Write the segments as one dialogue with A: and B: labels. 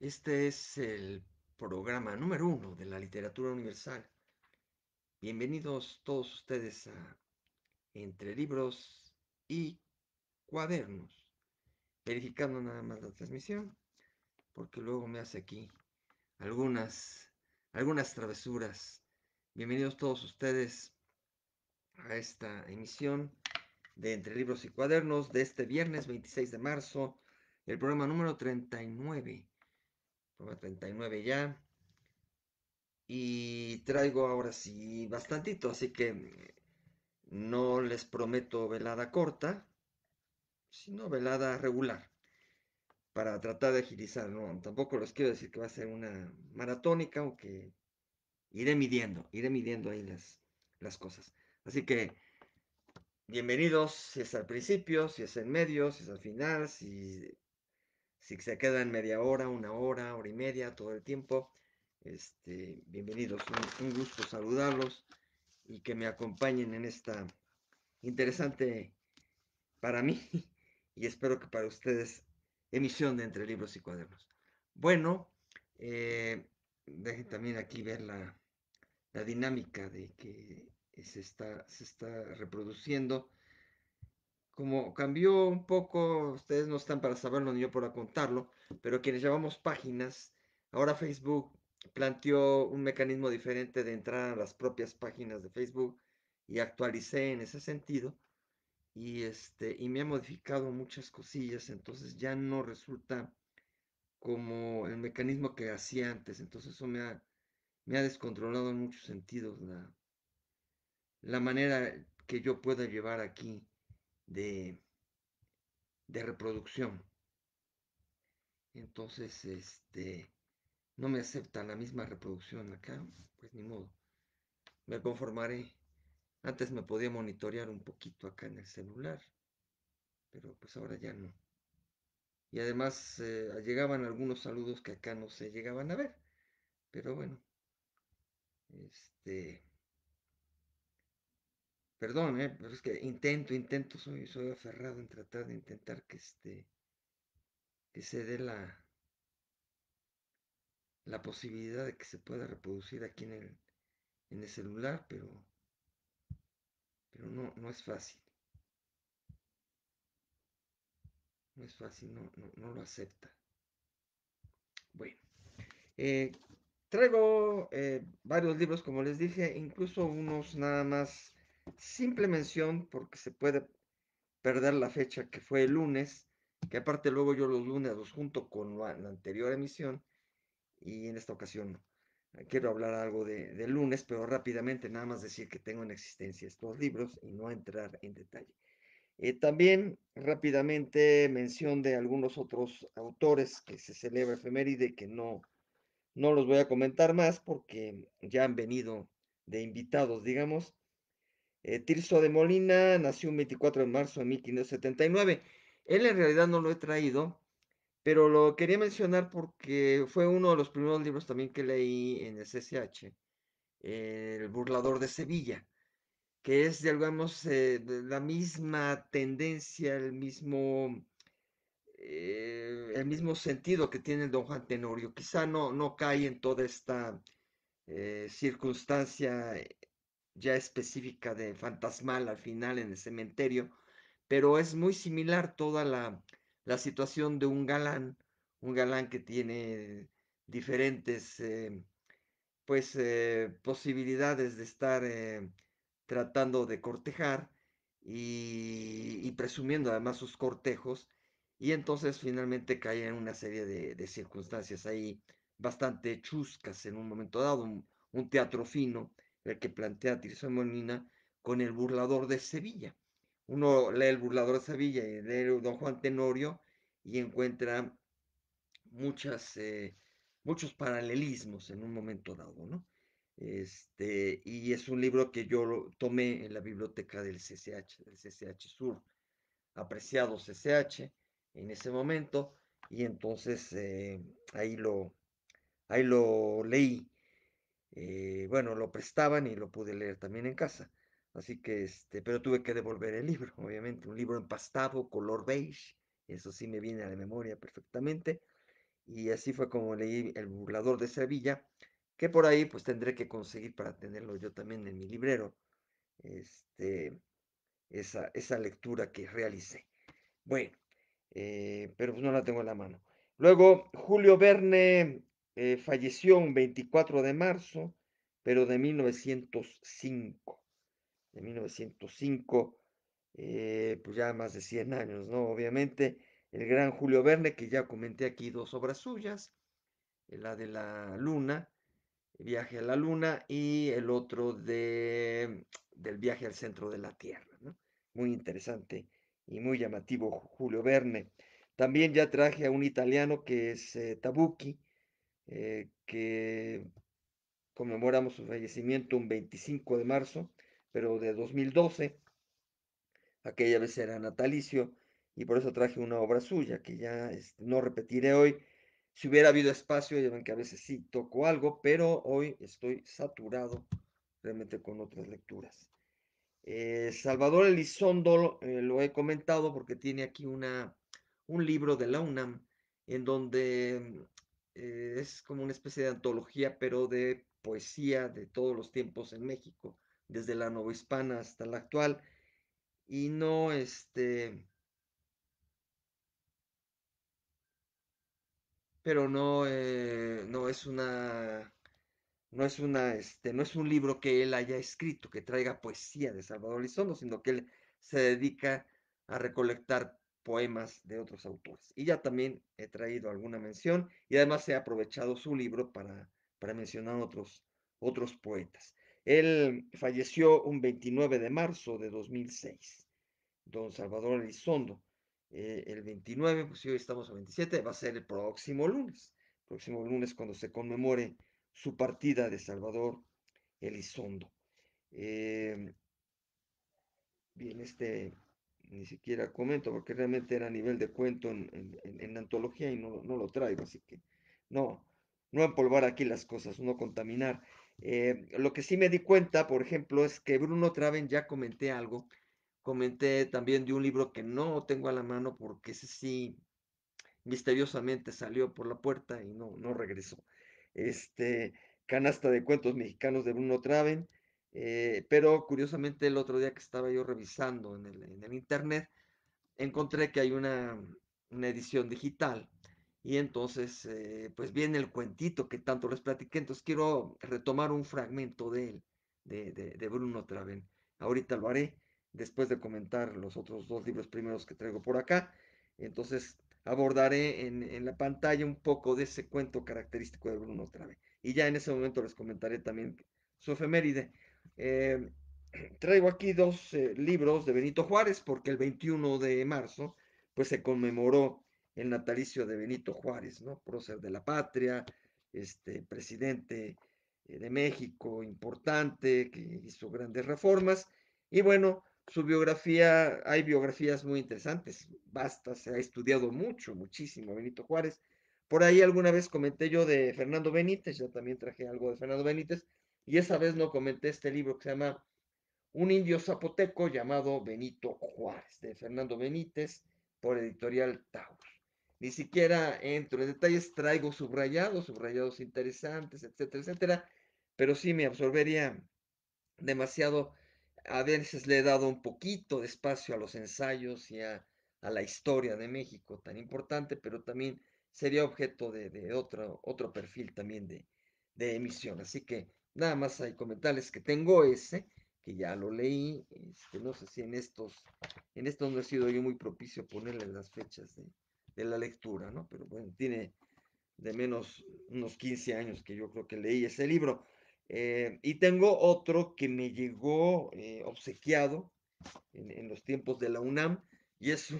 A: Este es el programa número uno de la literatura universal. Bienvenidos todos ustedes a Entre Libros y Cuadernos. Verificando nada más la transmisión, porque luego me hace aquí algunas, algunas travesuras. Bienvenidos todos ustedes a esta emisión de Entre Libros y Cuadernos de este viernes 26 de marzo, el programa número 39 39 ya. Y traigo ahora sí bastantito, así que mm, no les prometo velada corta, sino velada regular, para tratar de agilizar. No, tampoco les quiero decir que va a ser una maratónica, aunque iré midiendo, iré midiendo ahí las, las cosas. Así que bienvenidos, si es al principio, si es en medio, si es al final, si si se quedan media hora, una hora, hora y media, todo el tiempo, este, bienvenidos. Un, gusto saludarlos y que me acompañen en esta interesante para mí y espero que para ustedes emisión de Entre Libros y Cuadernos. Bueno, eh, dejen también aquí ver la, dinámica de que se está, se está reproduciendo como cambió un poco, ustedes no están para saberlo ni yo para contarlo, pero quienes llevamos páginas, ahora Facebook planteó un mecanismo diferente de entrar a las propias páginas de Facebook y actualicé en ese sentido y este y me ha modificado muchas cosillas, entonces ya no resulta como el mecanismo que hacía antes, entonces eso me ha, me ha descontrolado en muchos sentidos la, la manera que yo pueda llevar aquí de, reproducción. Entonces, este, no me acepta la misma reproducción acá, pues ni modo. Me conformaré. Antes me podía monitorear un poquito acá en el celular, pero pues ahora ya no. Y además eh, llegaban algunos saludos que acá no se llegaban a ver, pero bueno, este, Perdón, eh, pero es que intento, intento, soy, soy aferrado en tratar de intentar que este que se dé la, la posibilidad de que se pueda reproducir aquí en el, celular, pero, pero no, no es fácil. No es fácil, no, lo acepta. Bueno, eh, traigo eh, varios libros, como les dije, incluso unos nada más Simple mención porque se puede perder la fecha que fue el lunes, que aparte luego yo los lunes los junto con la, anterior emisión y en esta ocasión ah, quiero hablar algo de, lunes, pero rápidamente nada más decir que tengo en existencia estos libros y no entrar en detalle. Eh, también rápidamente mención de algunos otros autores que se celebra efeméride que no, no los voy a comentar más porque ya han venido de invitados, digamos, eh, Tirso de Molina nació un 24 de marzo de 1579. Él en realidad no lo he traído, pero lo quería mencionar porque fue uno de los primeros libros también que leí en el CCH, El burlador de Sevilla, que es, digamos, eh, la misma tendencia, el mismo, eh, el mismo sentido que tiene el don Juan Tenorio. Quizá no, no cae en toda esta circunstancia ya específica de Fantasmal al final en el cementerio, pero es muy similar toda la, situación de un galán, un galán que tiene diferentes eh, pues eh, posibilidades de estar eh, tratando de cortejar y, presumiendo además sus cortejos y entonces finalmente cae en una serie de, circunstancias ahí bastante chuscas en un momento dado, un teatro fino el eh, que plantea Tirso Molina con el burlador de Sevilla. Uno lee el burlador de Sevilla y lee Don Juan Tenorio y encuentra eh, muchos paralelismos en un momento dado, ¿no? Este, y es un libro que yo tomé en la biblioteca del CCH, del CCH Sur, apreciado CCH en ese momento, y entonces eh, ahí, lo, ahí lo leí. Eh, bueno, lo prestaban y lo pude leer también en casa. Así que, este, pero tuve que devolver el libro, obviamente, un libro empastado, color beige, eso sí me viene a la memoria perfectamente. Y así fue como leí El burlador de Sevilla, que por ahí pues tendré que conseguir para tenerlo yo también en mi librero, este, esa, esa lectura que realicé. Bueno, eh, pero pues, no la tengo en la mano. Luego, Julio Verne eh, falleció un 24 de marzo, pero de 1905. De 1905, eh, pues ya más de 100 años, ¿no? Obviamente, el gran Julio Verne, que ya comenté aquí dos obras suyas, la de la luna, viaje a la luna, y el otro de, del viaje al centro de la Tierra, Muy interesante y muy llamativo Julio Verne. También ya traje a un italiano que es eh, tabuki eh, que conmemoramos su fallecimiento un 25 de marzo, pero de 2012, aquella vez era natalicio, y por eso traje una obra suya, que ya este, no repetiré hoy. Si hubiera habido espacio, ya ven que a veces sí toco algo, pero hoy estoy saturado realmente con otras lecturas. Eh, Salvador Elizondo eh, lo he comentado porque tiene aquí una, un libro de la UNAM en donde eh, es como una especie de antología, pero de poesía de todos los tiempos en México, desde la Hispana hasta la actual. Y no, este, pero no, eh, no es una, no es una, este, no es un libro que él haya escrito, que traiga poesía de Salvador Lizondo, sino que él se dedica a recolectar poemas de otros autores. Y ya también he traído alguna mención y además he aprovechado su libro para, mencionar otros, otros poetas. Él falleció un 29 de marzo de 2006, don Salvador Elizondo. Eh, el 29, pues hoy estamos a 27, va a ser el próximo lunes, próximo lunes cuando se conmemore su partida de Salvador Elizondo. bien, eh, este ni siquiera comento, porque realmente era a nivel de cuento en, en, en antología y no, no, lo traigo, así que no, no empolvar aquí las cosas, no contaminar. Eh, lo que sí me di cuenta, por ejemplo, es que Bruno Traven ya comenté algo, comenté también de un libro que no tengo a la mano porque ese sí misteriosamente salió por la puerta y no, no regresó. Este, Canasta de Cuentos Mexicanos de Bruno Traven, eh, pero curiosamente el otro día que estaba yo revisando en el, internet, encontré que hay una, edición digital y entonces eh, pues viene el cuentito que tanto les platiqué, entonces quiero retomar un fragmento de él, de, Bruno Traven. Ahorita lo haré después de comentar los otros dos libros primeros que traigo por acá. Entonces abordaré en, la pantalla un poco de ese cuento característico de Bruno Traven Y ya en ese momento les comentaré también su efeméride. Eh, traigo aquí dos eh, libros de Benito Juárez, porque el 21 de marzo, pues se conmemoró el natalicio de Benito Juárez, ¿no? Prócer de la patria, este presidente eh, de México importante, que hizo grandes reformas. Y bueno, su biografía, hay biografías muy interesantes, basta, se ha estudiado mucho, muchísimo Benito Juárez. Por ahí alguna vez comenté yo de Fernando Benítez, ya también traje algo de Fernando Benítez, y esa vez no comenté este libro que se llama Un indio zapoteco llamado Benito Juárez, de Fernando Benítez, por editorial Taur. Ni siquiera entro en detalles, traigo subrayados, subrayados interesantes, etcétera, etcétera, pero sí me absorbería demasiado. A veces le he dado un poquito de espacio a los ensayos y a, a la historia de México, tan importante, pero también sería objeto de, otro, otro perfil también de emisión. Así que Nada más hay comentarios que tengo ese, que ya lo leí, este, no sé si en estos, en estos no he sido yo muy propicio ponerle las fechas de, la lectura, ¿no? Pero bueno, tiene de menos unos 15 años que yo creo que leí ese libro. Eh, y tengo otro que me llegó eh, obsequiado en, los tiempos de la UNAM y es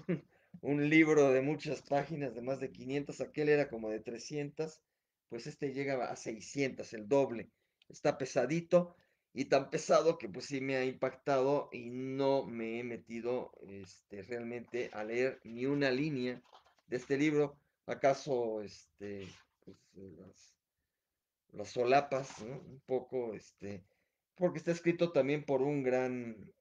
A: un, libro de muchas páginas, de más de 500, aquel era como de 300, pues este llegaba a 600, el doble está pesadito y tan pesado que pues sí me ha impactado y no me he metido este, realmente a leer ni una línea de este libro. ¿Acaso este, pues, eh, las, solapas, un poco, este, porque está escrito también por un gran,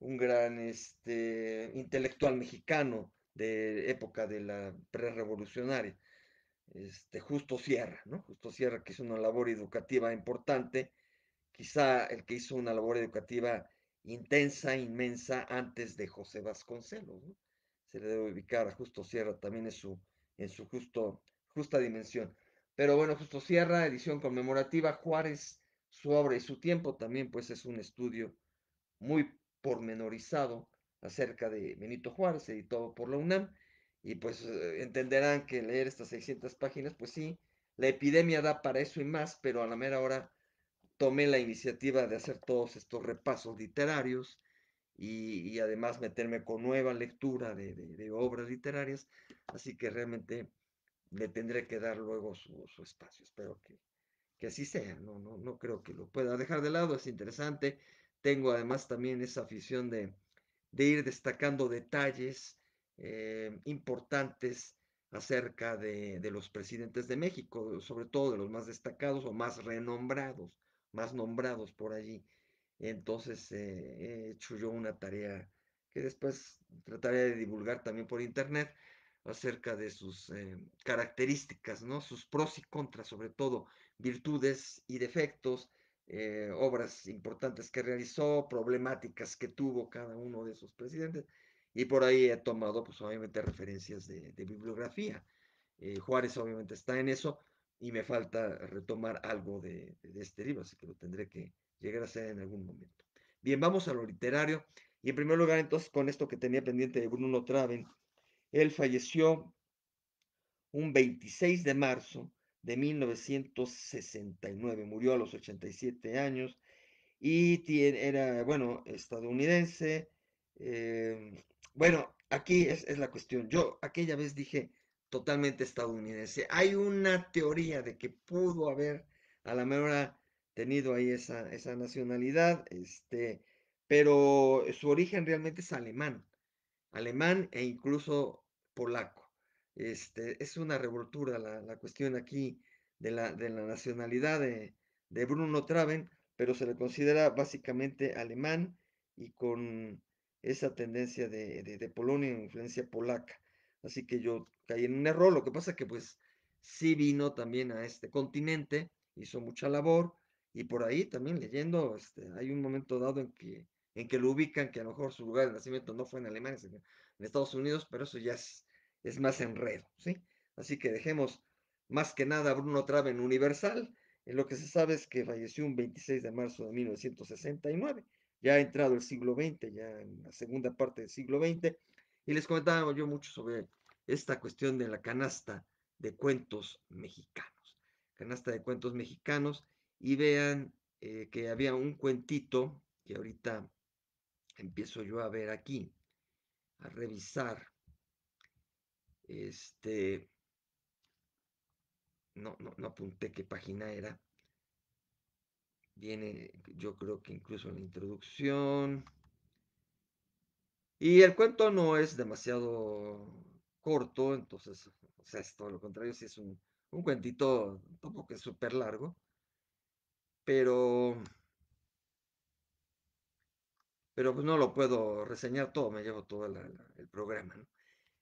A: un gran este, intelectual mexicano de época de la prerevolucionaria este, Justo Sierra, ¿no? Justo Sierra, que hizo una labor educativa importante, quizá el que hizo una labor educativa intensa, inmensa, antes de José Vasconcelos, Se le debe ubicar a Justo Sierra también en su, en su justo, justa dimensión. Pero bueno, Justo Sierra, edición conmemorativa, Juárez, su obra y su tiempo también, pues es un estudio muy pormenorizado acerca de Benito Juárez, editado por la UNAM y pues eh, entenderán que leer estas 600 páginas, pues sí, la epidemia da para eso y más, pero a la mera hora tomé la iniciativa de hacer todos estos repasos literarios y, además meterme con nueva lectura de, obras literarias, así que realmente le tendré que dar luego su, su espacio, espero que, que así sea, no, no, creo que lo pueda dejar de lado, es interesante, tengo además también esa afición de, de ir destacando detalles eh, importantes acerca de, los presidentes de México, sobre todo de los más destacados o más renombrados, más nombrados por allí. Entonces eh, he hecho yo una tarea que después trataré de divulgar también por internet acerca de sus eh, características, ¿no? Sus pros y contras, sobre todo virtudes y defectos, obras importantes que realizó, problemáticas que tuvo cada uno de sus presidentes. Y por ahí he tomado, pues obviamente, referencias de, bibliografía. Eh, Juárez obviamente está en eso y me falta retomar algo de, este libro, así que lo tendré que llegar a hacer en algún momento. Bien, vamos a lo literario. Y en primer lugar, entonces, con esto que tenía pendiente de Bruno Traven, él falleció un 26 de marzo de 1969, murió a los 87 años y era, bueno, estadounidense, eh, bueno, aquí es, la cuestión. Yo aquella vez dije totalmente estadounidense. Hay una teoría de que pudo haber a la mejor tenido ahí esa, esa nacionalidad, este, pero su origen realmente es alemán, alemán e incluso polaco. Este, es una revoltura la, cuestión aquí de la, de la nacionalidad de, de Bruno Traven, pero se le considera básicamente alemán y con esa tendencia de, de, Polonia, influencia polaca. Así que yo caí en un error. Lo que pasa es que pues sí vino también a este continente, hizo mucha labor y por ahí también leyendo, este, hay un momento dado en que, en que lo ubican, que a lo mejor su lugar de nacimiento no fue en Alemania, sino en Estados Unidos, pero eso ya es, más enredo, ¿sí? Así que dejemos más que nada a Bruno Traven universal. En lo que se sabe es que falleció un 26 de marzo de 1969 ya ha entrado el siglo XX, ya en la segunda parte del siglo XX, y les comentaba yo mucho sobre esta cuestión de la canasta de cuentos mexicanos, canasta de cuentos mexicanos, y vean eh, que había un cuentito que ahorita empiezo yo a ver aquí, a revisar. Este, no, no, no apunté qué página era. Viene, yo creo que incluso en la introducción. Y el cuento no es demasiado corto, entonces, o sea, es todo lo contrario, sí es un, un cuentito tampoco que es súper largo, pero, pero pues no lo puedo reseñar todo, me llevo todo el programa. ¿no?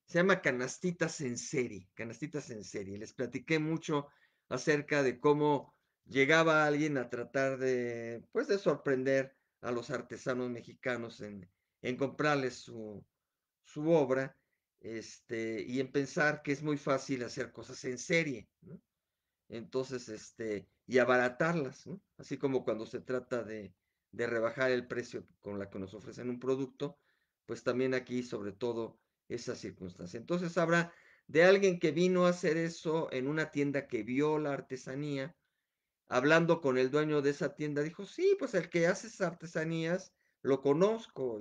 A: Se llama Canastitas en serie, Canastitas en serie. Les platiqué mucho acerca de cómo llegaba alguien a tratar de, pues, de sorprender a los artesanos mexicanos en, comprarles su, obra este, y en pensar que es muy fácil hacer cosas en serie, Entonces, este, y abaratarlas, Así como cuando se trata de, de rebajar el precio con la que nos ofrecen un producto, pues también aquí sobre todo esa circunstancia. Entonces habrá de alguien que vino a hacer eso en una tienda que vio la artesanía hablando con el dueño de esa tienda, dijo, sí, pues el que hace esas artesanías lo conozco.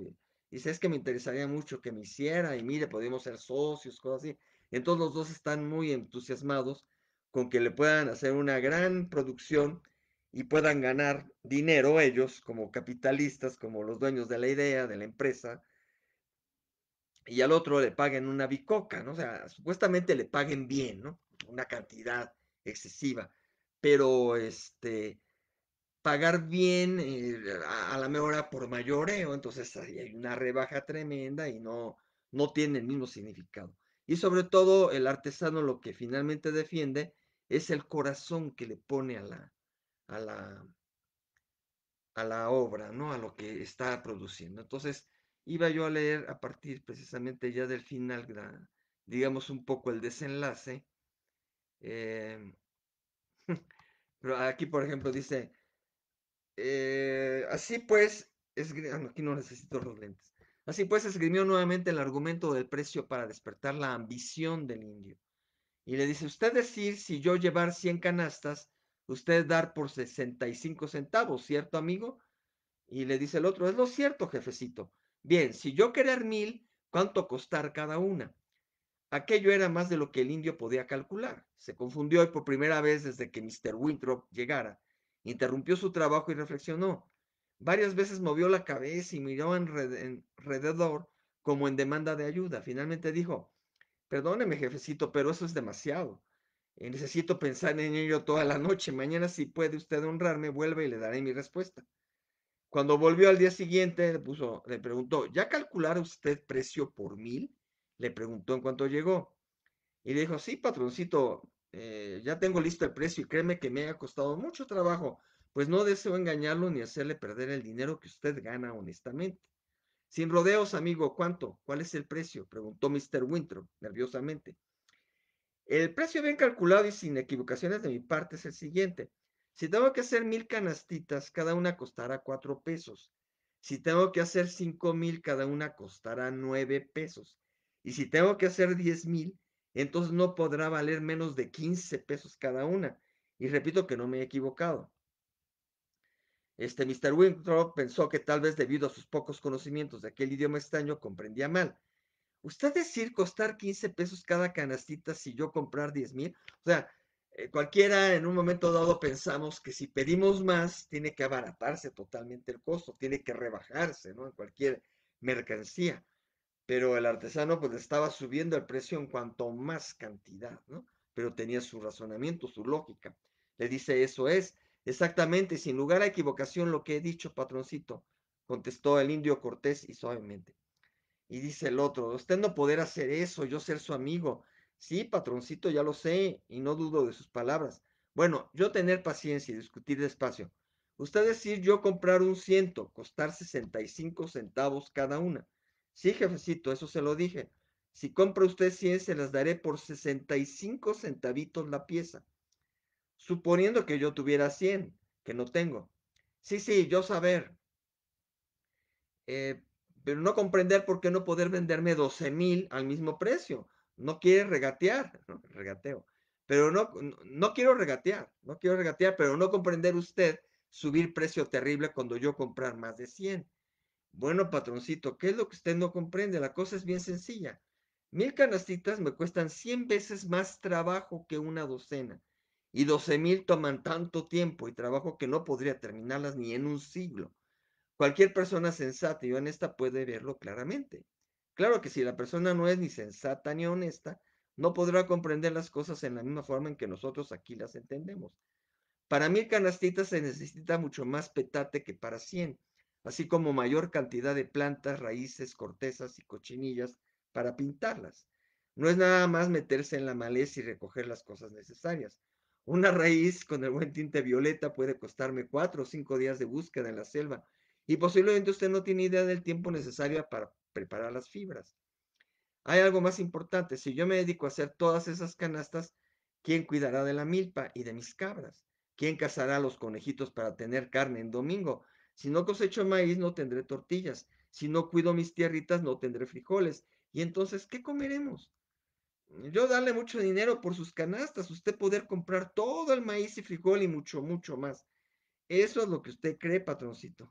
A: Y, sé es que me interesaría mucho que me hiciera y mire, podemos ser socios, cosas así. Entonces los dos están muy entusiasmados con que le puedan hacer una gran producción y puedan ganar dinero ellos como capitalistas, como los dueños de la idea, de la empresa, y al otro le paguen una bicoca, ¿no? O sea, supuestamente le paguen bien, ¿no? Una cantidad excesiva pero este, pagar bien eh, a, la mejor por mayoreo, ¿eh? entonces hay una rebaja tremenda y no, no tiene el mismo significado. Y sobre todo el artesano lo que finalmente defiende es el corazón que le pone a la, a la, a la obra, ¿no? A lo que está produciendo. Entonces, iba yo a leer a partir precisamente ya del final, digamos un poco el desenlace. Em, pero aquí, por ejemplo, dice, eh, así pues, ah, aquí no necesito los lentes. Así pues, esgrimió nuevamente el argumento del precio para despertar la ambición del indio. Y le dice, usted decir, si yo llevar 100 canastas, usted dar por 65 centavos, ¿cierto, amigo? Y le dice el otro, es lo cierto, jefecito. Bien, si yo querer mil, ¿cuánto costar cada una? Aquello era más de lo que el indio podía calcular. Se confundió y por primera vez desde que Mr. Winthrop llegara, interrumpió su trabajo y reflexionó. Varias veces movió la cabeza y miró alrededor como en demanda de ayuda. Finalmente dijo, perdóneme jefecito, pero eso es demasiado. Eh, necesito pensar en ello toda la noche. Mañana si puede usted honrarme, vuelve y le daré mi respuesta. Cuando volvió al día siguiente, le, puso, le preguntó, ¿ya calculara usted precio por mil? le preguntó en cuanto llegó. Y le dijo, sí, patroncito, eh, ya tengo listo el precio y créeme que me ha costado mucho trabajo, pues no deseo engañarlo ni hacerle perder el dinero que usted gana honestamente. Sin rodeos, amigo, ¿cuánto? ¿Cuál es el precio? Preguntó Mr. Winthrop nerviosamente. El precio bien calculado y sin equivocaciones de mi parte es el siguiente. Si tengo que hacer mil canastitas, cada una costará cuatro pesos. Si tengo que hacer cinco mil, cada una costará nueve pesos. Y si tengo que hacer 10 mil, entonces no podrá valer menos de 15 pesos cada una. Y repito que no me he equivocado. Este Mr. Winthrop pensó que tal vez debido a sus pocos conocimientos de aquel idioma extraño comprendía mal. ¿Usted decir costar 15 pesos cada canastita si yo comprar 10 mil? O sea, eh, cualquiera en un momento dado pensamos que si pedimos más, tiene que abaratarse totalmente el costo, tiene que rebajarse, ¿no? En cualquier mercancía pero el artesano pues le estaba subiendo el precio en cuanto más cantidad, ¿no? Pero tenía su razonamiento, su lógica. Le dice, eso es, exactamente, sin lugar a equivocación lo que he dicho, patroncito, contestó el indio cortés y suavemente. Y dice el otro, usted no poder hacer eso, yo ser su amigo. Sí, patroncito, ya lo sé, y no dudo de sus palabras. Bueno, yo tener paciencia y discutir despacio. Usted decir yo comprar un ciento, costar 65 centavos cada una. Sí, jefecito, eso se lo dije. Si compra usted 100, se las daré por 65 centavitos la pieza. Suponiendo que yo tuviera 100, que no tengo. Sí, sí, yo saber. Eh, pero no comprender por qué no poder venderme 12 mil al mismo precio. No quiere regatear, regateo. Pero no, no, no quiero regatear, no quiero regatear, pero no comprender usted subir precio terrible cuando yo comprar más de 100. Bueno, patroncito, ¿qué es lo que usted no comprende? La cosa es bien sencilla. Mil canastitas me cuestan 100 veces más trabajo que una docena. Y 12 mil toman tanto tiempo y trabajo que no podría terminarlas ni en un siglo. Cualquier persona sensata y honesta puede verlo claramente. Claro que si la persona no es ni sensata ni honesta, no podrá comprender las cosas en la misma forma en que nosotros aquí las entendemos. Para mil canastitas se necesita mucho más petate que para 100 así como mayor cantidad de plantas, raíces, cortezas y cochinillas para pintarlas. No es nada más meterse en la maleza y recoger las cosas necesarias. Una raíz con el buen tinte violeta puede costarme cuatro o cinco días de búsqueda en la selva y posiblemente usted no tiene idea del tiempo necesario para preparar las fibras. Hay algo más importante, si yo me dedico a hacer todas esas canastas, ¿quién cuidará de la milpa y de mis cabras? ¿Quién cazará los conejitos para tener carne en domingo? Si no cosecho maíz, no tendré tortillas. Si no cuido mis tierritas, no tendré frijoles. Y entonces, ¿qué comeremos? Yo darle mucho dinero por sus canastas, usted poder comprar todo el maíz y frijol y mucho, mucho más. Eso es lo que usted cree, patroncito.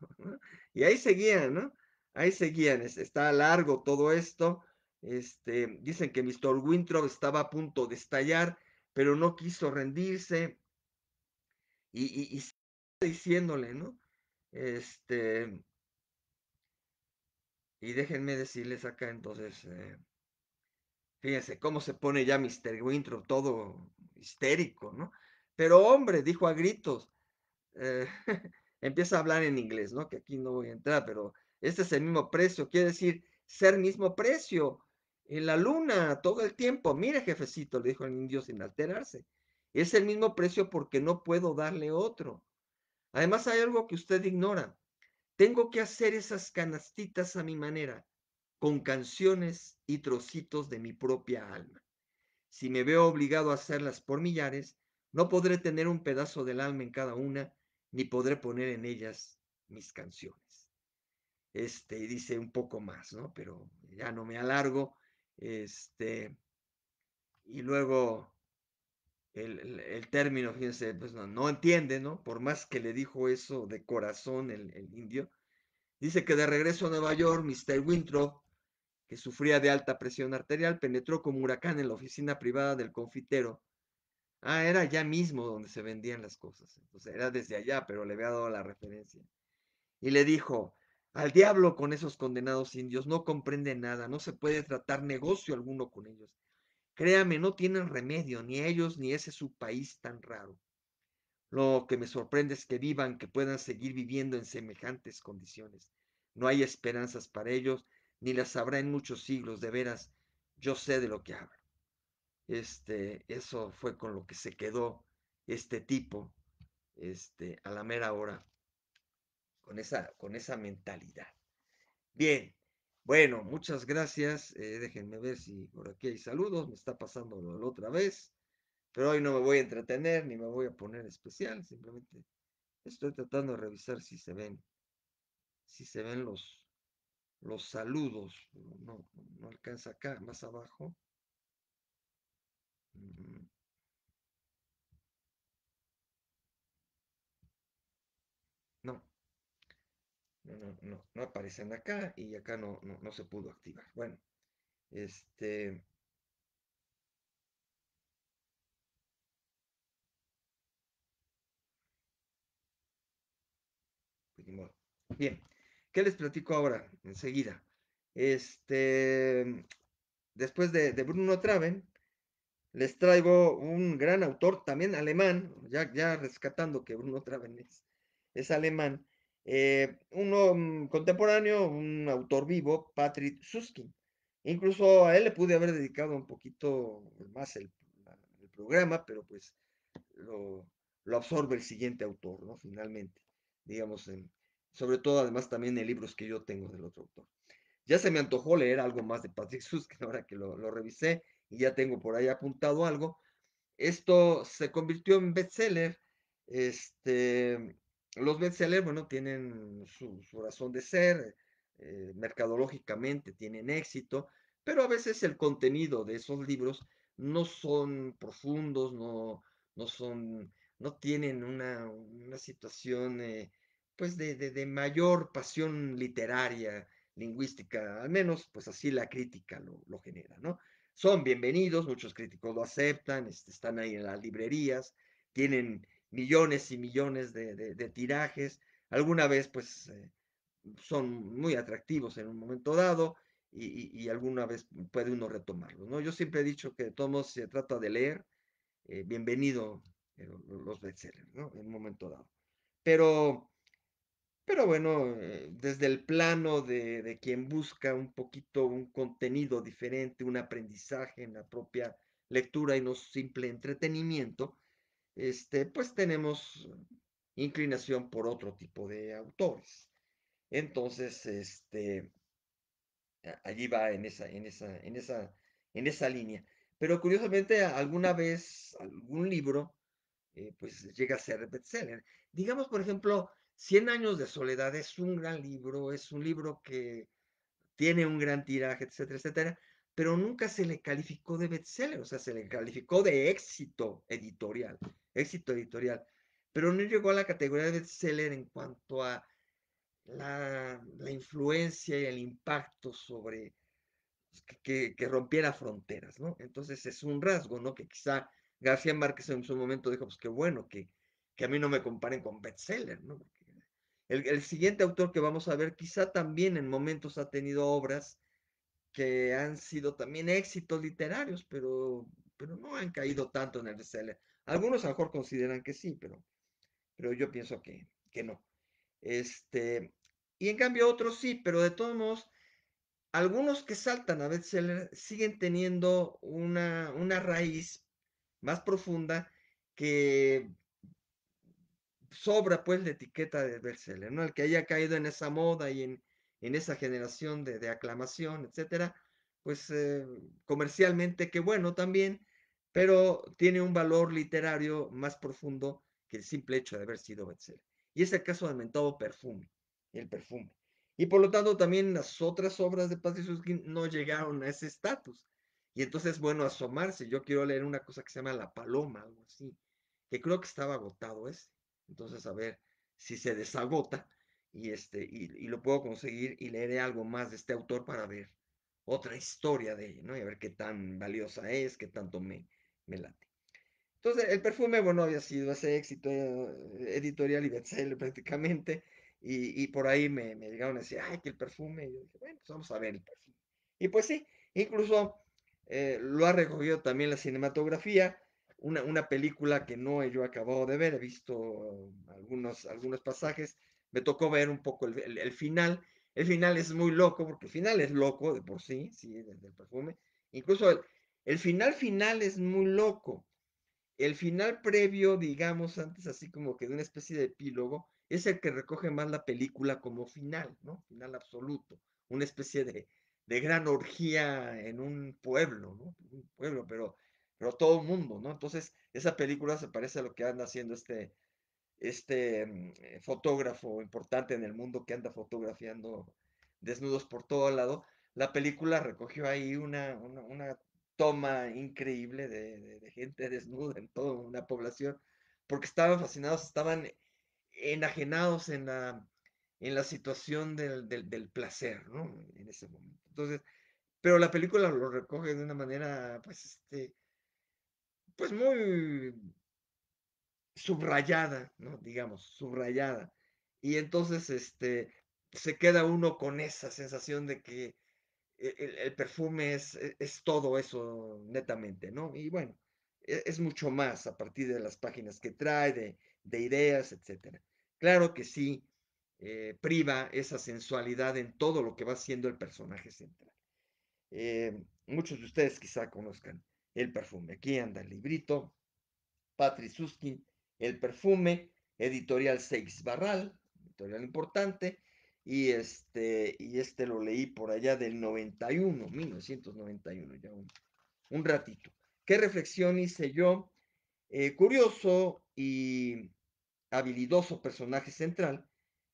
A: y ahí seguían, ¿no? Ahí seguían. Está largo todo esto. Este, dicen que Mr. Winthrop estaba a punto de estallar, pero no quiso rendirse. Y, y, y diciéndole, ¿no? Este, y déjenme decirles acá entonces, eh, fíjense cómo se pone ya Mr. Wintro, todo histérico, ¿no? Pero hombre, dijo a gritos, eh, empieza a hablar en inglés, ¿no? Que aquí no voy a entrar, pero este es el mismo precio, quiere decir ser mismo precio en la luna todo el tiempo. Mire, jefecito, le dijo el indio sin alterarse, es el mismo precio porque no puedo darle otro. Además hay algo que usted ignora. Tengo que hacer esas canastitas a mi manera, con canciones y trocitos de mi propia alma. Si me veo obligado a hacerlas por millares, no podré tener un pedazo del alma en cada una, ni podré poner en ellas mis canciones. Este, y dice un poco más, ¿no? Pero ya no me alargo. Este, y luego el, término, fíjense, pues no, no, entiende, ¿no? Por más que le dijo eso de corazón el, indio. Dice que de regreso a Nueva York, Mr. Winthrop, que sufría de alta presión arterial, penetró como huracán en la oficina privada del confitero. Ah, era allá mismo donde se vendían las cosas. Entonces pues, era desde allá, pero le había dado la referencia. Y le dijo, al diablo con esos condenados indios, no comprende nada, no se puede tratar negocio alguno con ellos. Créame, no tienen remedio, ni ellos ni ese su país tan raro. Lo que me sorprende es que vivan, que puedan seguir viviendo en semejantes condiciones. No hay esperanzas para ellos, ni las habrá en muchos siglos, de veras, yo sé de lo que hablo. Este, eso fue con lo que se quedó este tipo, este, a la mera hora, con esa, con esa mentalidad. Bien, bueno, muchas gracias. Eh, déjenme ver si por aquí hay saludos. Me está pasando lo, otra vez. Pero hoy no me voy a entretener ni me voy a poner especial. Simplemente estoy tratando de revisar si se ven, si se ven los, los saludos. No, no alcanza acá, más abajo. Mm, no, no, no, aparecen acá y acá no, se pudo activar. Bueno, este... Pues Bien, ¿qué les platico ahora? Enseguida. Este, después de, Bruno Traven, les traigo un gran autor, también alemán, ya, ya rescatando que Bruno Traven es, es alemán, eh, uno mm, contemporáneo, un autor vivo, Patrick Suskin. Incluso a él le pude haber dedicado un poquito más el, programa, pero pues lo, absorbe el siguiente autor, ¿no? Finalmente, digamos, sobre todo además también en libros que yo tengo del otro autor. Ya se me antojó leer algo más de Patrick Suskin ahora que lo, lo revisé y ya tengo por ahí apuntado algo. Esto se convirtió en bestseller este, los best-sellers, bueno, tienen su, razón de ser, eh, mercadológicamente tienen éxito, pero a veces el contenido de esos libros no son profundos, no, no son, no tienen una, situación eh, pues de, mayor pasión literaria, lingüística, al menos pues así la crítica lo, genera, ¿no? Son bienvenidos, muchos críticos lo aceptan, este, están ahí en las librerías, tienen millones y millones de, tirajes. Alguna vez, pues, eh, son muy atractivos en un momento dado y, y, alguna vez puede uno retomarlos, ¿no? Yo siempre he dicho que de todos se trata de leer, eh, bienvenido eh, los bestsellers, ¿no? En un momento dado. Pero, pero bueno, desde el plano de, de quien busca un poquito un contenido diferente, un aprendizaje en la propia lectura y no simple entretenimiento, este, pues tenemos inclinación por otro tipo de autores. Entonces, este, allí va en esa, esa, en esa, línea. Pero curiosamente, alguna vez, algún libro, eh, pues llega a ser bestseller. Digamos, por ejemplo, Cien años de soledad es un gran libro, es un libro que tiene un gran tiraje, etcétera, etcétera pero nunca se le calificó de bestseller, o sea, se le calificó de éxito editorial, éxito editorial, pero no llegó a la categoría de bestseller en cuanto a la, influencia y el impacto sobre pues, que, rompiera fronteras, ¿no? Entonces es un rasgo, ¿no? Que quizá García Márquez en su momento dijo, pues qué bueno que, que a mí no me comparen con bestseller, ¿no? El, el, siguiente autor que vamos a ver quizá también en momentos ha tenido obras que han sido también éxitos literarios, pero, pero no han caído tanto en el bestseller. Algunos a lo mejor consideran que sí, pero, pero yo pienso que, que no. Este, y en cambio otros sí, pero de todos modos, algunos que saltan a bestseller siguen teniendo una, una raíz más profunda que sobra pues la etiqueta de bestseller, ¿no? El que haya caído en esa moda y en, en esa generación de, aclamación, etcétera, pues eh, comercialmente que bueno también, pero tiene un valor literario más profundo que el simple hecho de haber sido bestseller. Y es el caso de mentado perfume, el perfume. Y por lo tanto también las otras obras de y Suskin no llegaron a ese estatus. Y entonces, bueno, asomarse. Yo quiero leer una cosa que se llama La Paloma, algo así, que creo que estaba agotado ese. Entonces, a ver si se desagota y, este, y, lo puedo conseguir y leeré algo más de este autor para ver otra historia de él ¿no? Y a ver qué tan valiosa es, qué tanto me, me late. Entonces, el perfume, bueno, había sido ese éxito eh, editorial y bestseller prácticamente, y, y, por ahí me, me llegaron a decir, ay, que el perfume, y yo dije, bueno, pues vamos a ver el perfume. Y pues sí, incluso eh, lo ha recogido también la cinematografía, una, una película que no yo acabado de ver, he visto algunos, algunos pasajes, me tocó ver un poco el, final. El final es muy loco, porque el final es loco de por sí, sí, desde el perfume. Incluso el, final final es muy loco. El final previo, digamos, antes así como que de una especie de epílogo, es el que recoge más la película como final, ¿no? Final absoluto. Una especie de, de gran orgía en un pueblo, ¿no? Un pueblo, pero, pero todo el mundo, ¿no? Entonces, esa película se parece a lo que anda haciendo este este mm, eh, fotógrafo importante en el mundo que anda fotografiando desnudos por todo lado, la película recogió ahí una, una, toma increíble de, gente desnuda en toda una población, porque estaban fascinados, estaban enajenados en la, en la situación del, del placer, ¿no? En ese momento. Entonces, pero la película lo recoge de una manera, pues, este, pues muy subrayada, ¿no? Digamos, subrayada. Y entonces, este, se queda uno con esa sensación de que e, el, perfume es, e, es, todo eso netamente, ¿no? Y bueno, e, es, mucho más a partir de las páginas que trae, de, ideas, etc. Claro que sí, eh, priva esa sensualidad en todo lo que va siendo el personaje central. Eh, muchos de ustedes quizá conozcan el perfume. Aquí anda el librito, Patrick Suskin, el Perfume, Editorial Seix Barral, editorial importante, y este, y este lo leí por allá del 91, 1991, ya un, ratito. ¿Qué reflexión hice yo? Eh, curioso y habilidoso personaje central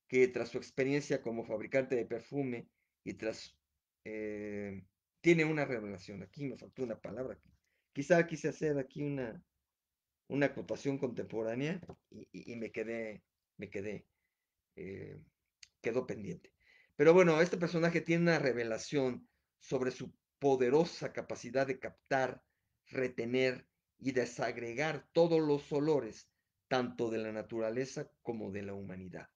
A: que tras su experiencia como fabricante de perfume y tras... Eh, tiene una revelación, aquí me faltó una palabra, quizá quise hacer aquí una, una acotación contemporánea y, me quedé, me quedé, eh, quedó pendiente. Pero bueno, este personaje tiene una revelación sobre su poderosa capacidad de captar, retener y desagregar todos los olores, tanto de la naturaleza como de la humanidad.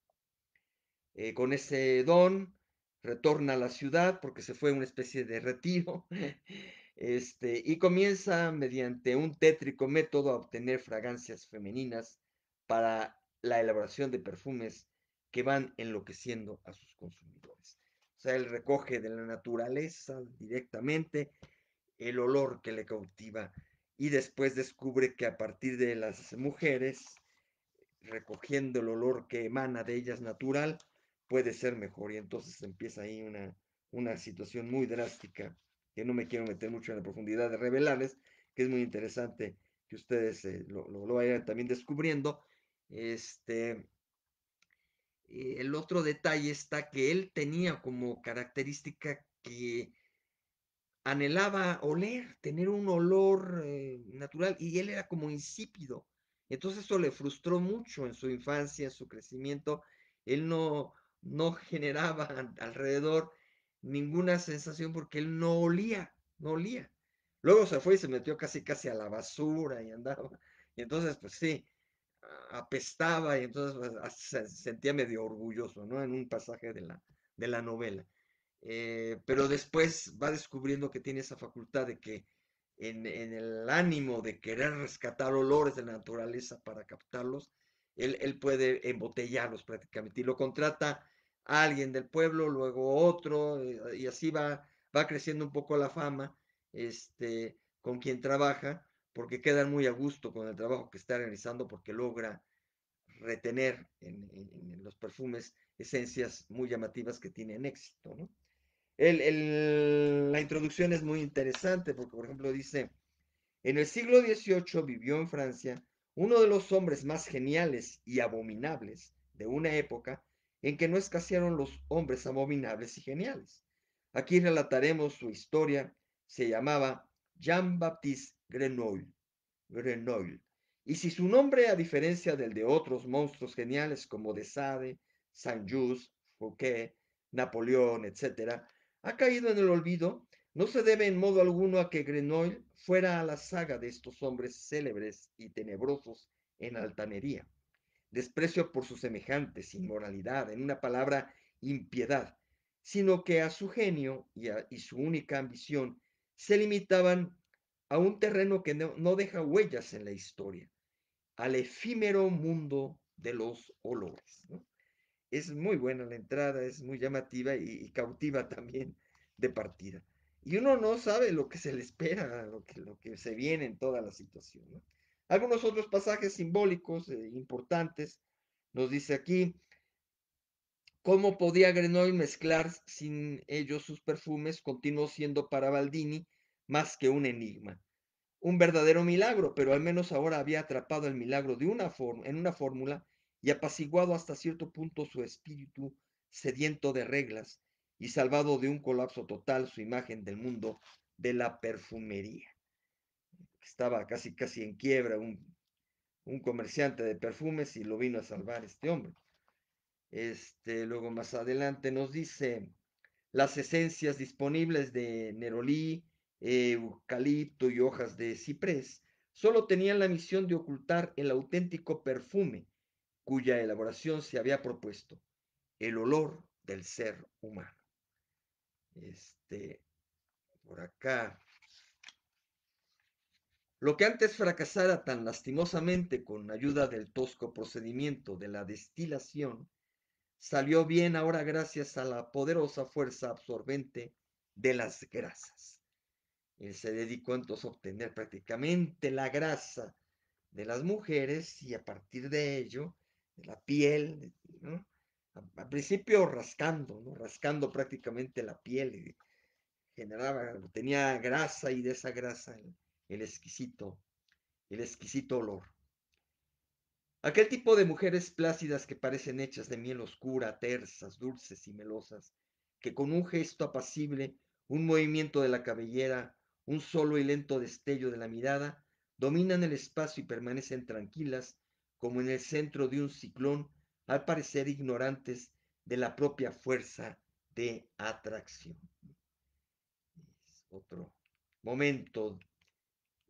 A: Eh, con ese don, retorna a la ciudad porque se fue a una especie de retiro Este, y comienza mediante un tétrico método a obtener fragancias femeninas para la elaboración de perfumes que van enloqueciendo a sus consumidores. O sea, él recoge de la naturaleza directamente el olor que le cautiva y después descubre que a partir de las mujeres, recogiendo el olor que emana de ellas natural, puede ser mejor. Y entonces empieza ahí una, una situación muy drástica que no me quiero meter mucho en la profundidad de revelarles, que es muy interesante que ustedes eh, lo, vayan también descubriendo. Este, eh, el otro detalle está que él tenía como característica que anhelaba oler, tener un olor eh, natural, y él era como insípido. Entonces eso le frustró mucho en su infancia, en su crecimiento. Él no, no generaba alrededor ninguna sensación porque él no olía, no olía. Luego se fue y se metió casi casi a la basura y andaba. Y entonces, pues sí, apestaba y entonces pues, ah, se sentía medio orgulloso, ¿no? En un pasaje de la, de la novela. Eh, pero después va descubriendo que tiene esa facultad de que en, el ánimo de querer rescatar olores de la naturaleza para captarlos, él, él puede embotellarlos prácticamente. Y lo contrata alguien del pueblo, luego otro, ah, y, así va, va creciendo un poco la fama este, con quien trabaja, porque quedan muy a gusto con el trabajo que está realizando, porque logra retener en, los perfumes esencias muy llamativas que tienen éxito. la introducción es muy interesante, porque por ejemplo dice, en el siglo XVIII vivió en Francia uno de los hombres más geniales y abominables de una época en que no escasearon los hombres abominables y geniales. Aquí relataremos su historia. Se llamaba Jean-Baptiste Grenouille. Y si su nombre, a diferencia del de otros monstruos geniales como de Sade, Saint-Just, Fouquet, Napoleón, etc., ha caído en el olvido, no se debe en modo alguno a que Grenouille fuera a la saga de estos hombres célebres y tenebrosos en altanería desprecio por sus semejantes, inmoralidad, en una palabra, impiedad, sino que a su genio y, su única ambición se limitaban a un terreno que no, deja huellas en la historia, al efímero mundo de los olores. Es muy buena la entrada, es muy llamativa y, cautiva también de partida. Y uno no sabe lo que se le espera, lo que, se viene en toda la situación. Algunos otros pasajes simbólicos eh, importantes nos dice aquí, ¿cómo podía Grenoble mezclar sin ellos sus perfumes? Continuó siendo para Baldini más que un enigma. Un verdadero milagro, pero al menos ahora había atrapado el milagro de una en una fórmula y apaciguado hasta cierto punto su espíritu sediento de reglas y salvado de un colapso total su imagen del mundo de la perfumería estaba casi, casi en quiebra, un, un comerciante de perfumes, y lo vino a salvar este hombre. Este, luego más adelante nos dice las esencias disponibles de Nerolí, eh, eucalipto y hojas de ciprés, solo tenían la misión de ocultar el auténtico perfume cuya elaboración se había propuesto, el olor del ser humano. Este, por acá lo que antes fracasara tan lastimosamente con ayuda del tosco procedimiento de la destilación, salió bien ahora gracias a la poderosa fuerza absorbente de las grasas. Él se dedicó entonces a obtener prácticamente la grasa de las mujeres y a partir de ello, de la piel, al principio rascando, rascando prácticamente la piel, y generaba, tenía grasa y de esa grasa el exquisito, el exquisito olor. Aquel tipo de mujeres plácidas que parecen hechas de miel oscura, tersas, dulces y melosas, que con un gesto apacible, un movimiento de la cabellera, un solo y lento destello de la mirada, dominan el espacio y permanecen tranquilas, como en el centro de un ciclón, al parecer ignorantes de la propia fuerza de atracción. Es otro momento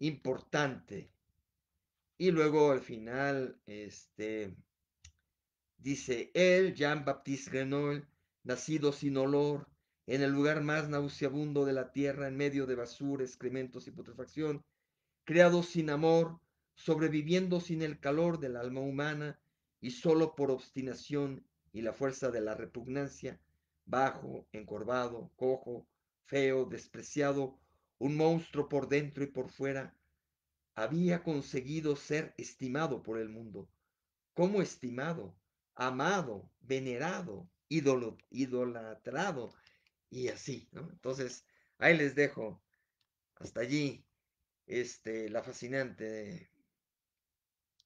A: importante. Y luego al final, este, dice, él, Jean-Baptiste Renault, nacido sin olor, en el lugar más nauseabundo de la tierra, en medio de basura, excrementos y putrefacción, creado sin amor, sobreviviendo sin el calor del alma humana y solo por obstinación y la fuerza de la repugnancia, bajo, encorvado, cojo, feo, despreciado, un monstruo por dentro y por fuera, había conseguido ser estimado por el mundo. ¿Cómo estimado? Amado, venerado, ídolo, idolatrado y así, ¿no? Entonces, ahí les dejo. Hasta allí, este, la fascinante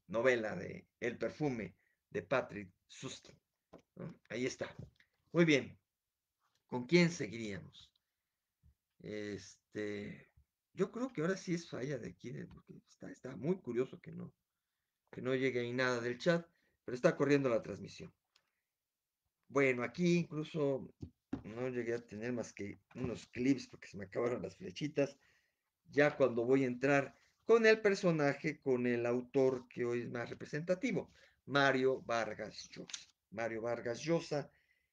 A: novela de El perfume de Patrick Sustin. Ahí está. Muy bien. ¿Con quién seguiríamos? Este, este, yo creo que ahora sí es falla de aquí, porque está, está muy curioso que no, que no llegue ahí nada del chat, pero está corriendo la transmisión. Bueno, aquí incluso no llegué a tener más que unos clips porque se me acabaron las flechitas. Ya cuando voy a entrar con el personaje, con el autor que hoy es más representativo, Mario Vargas Llosa. Mario Vargas Llosa,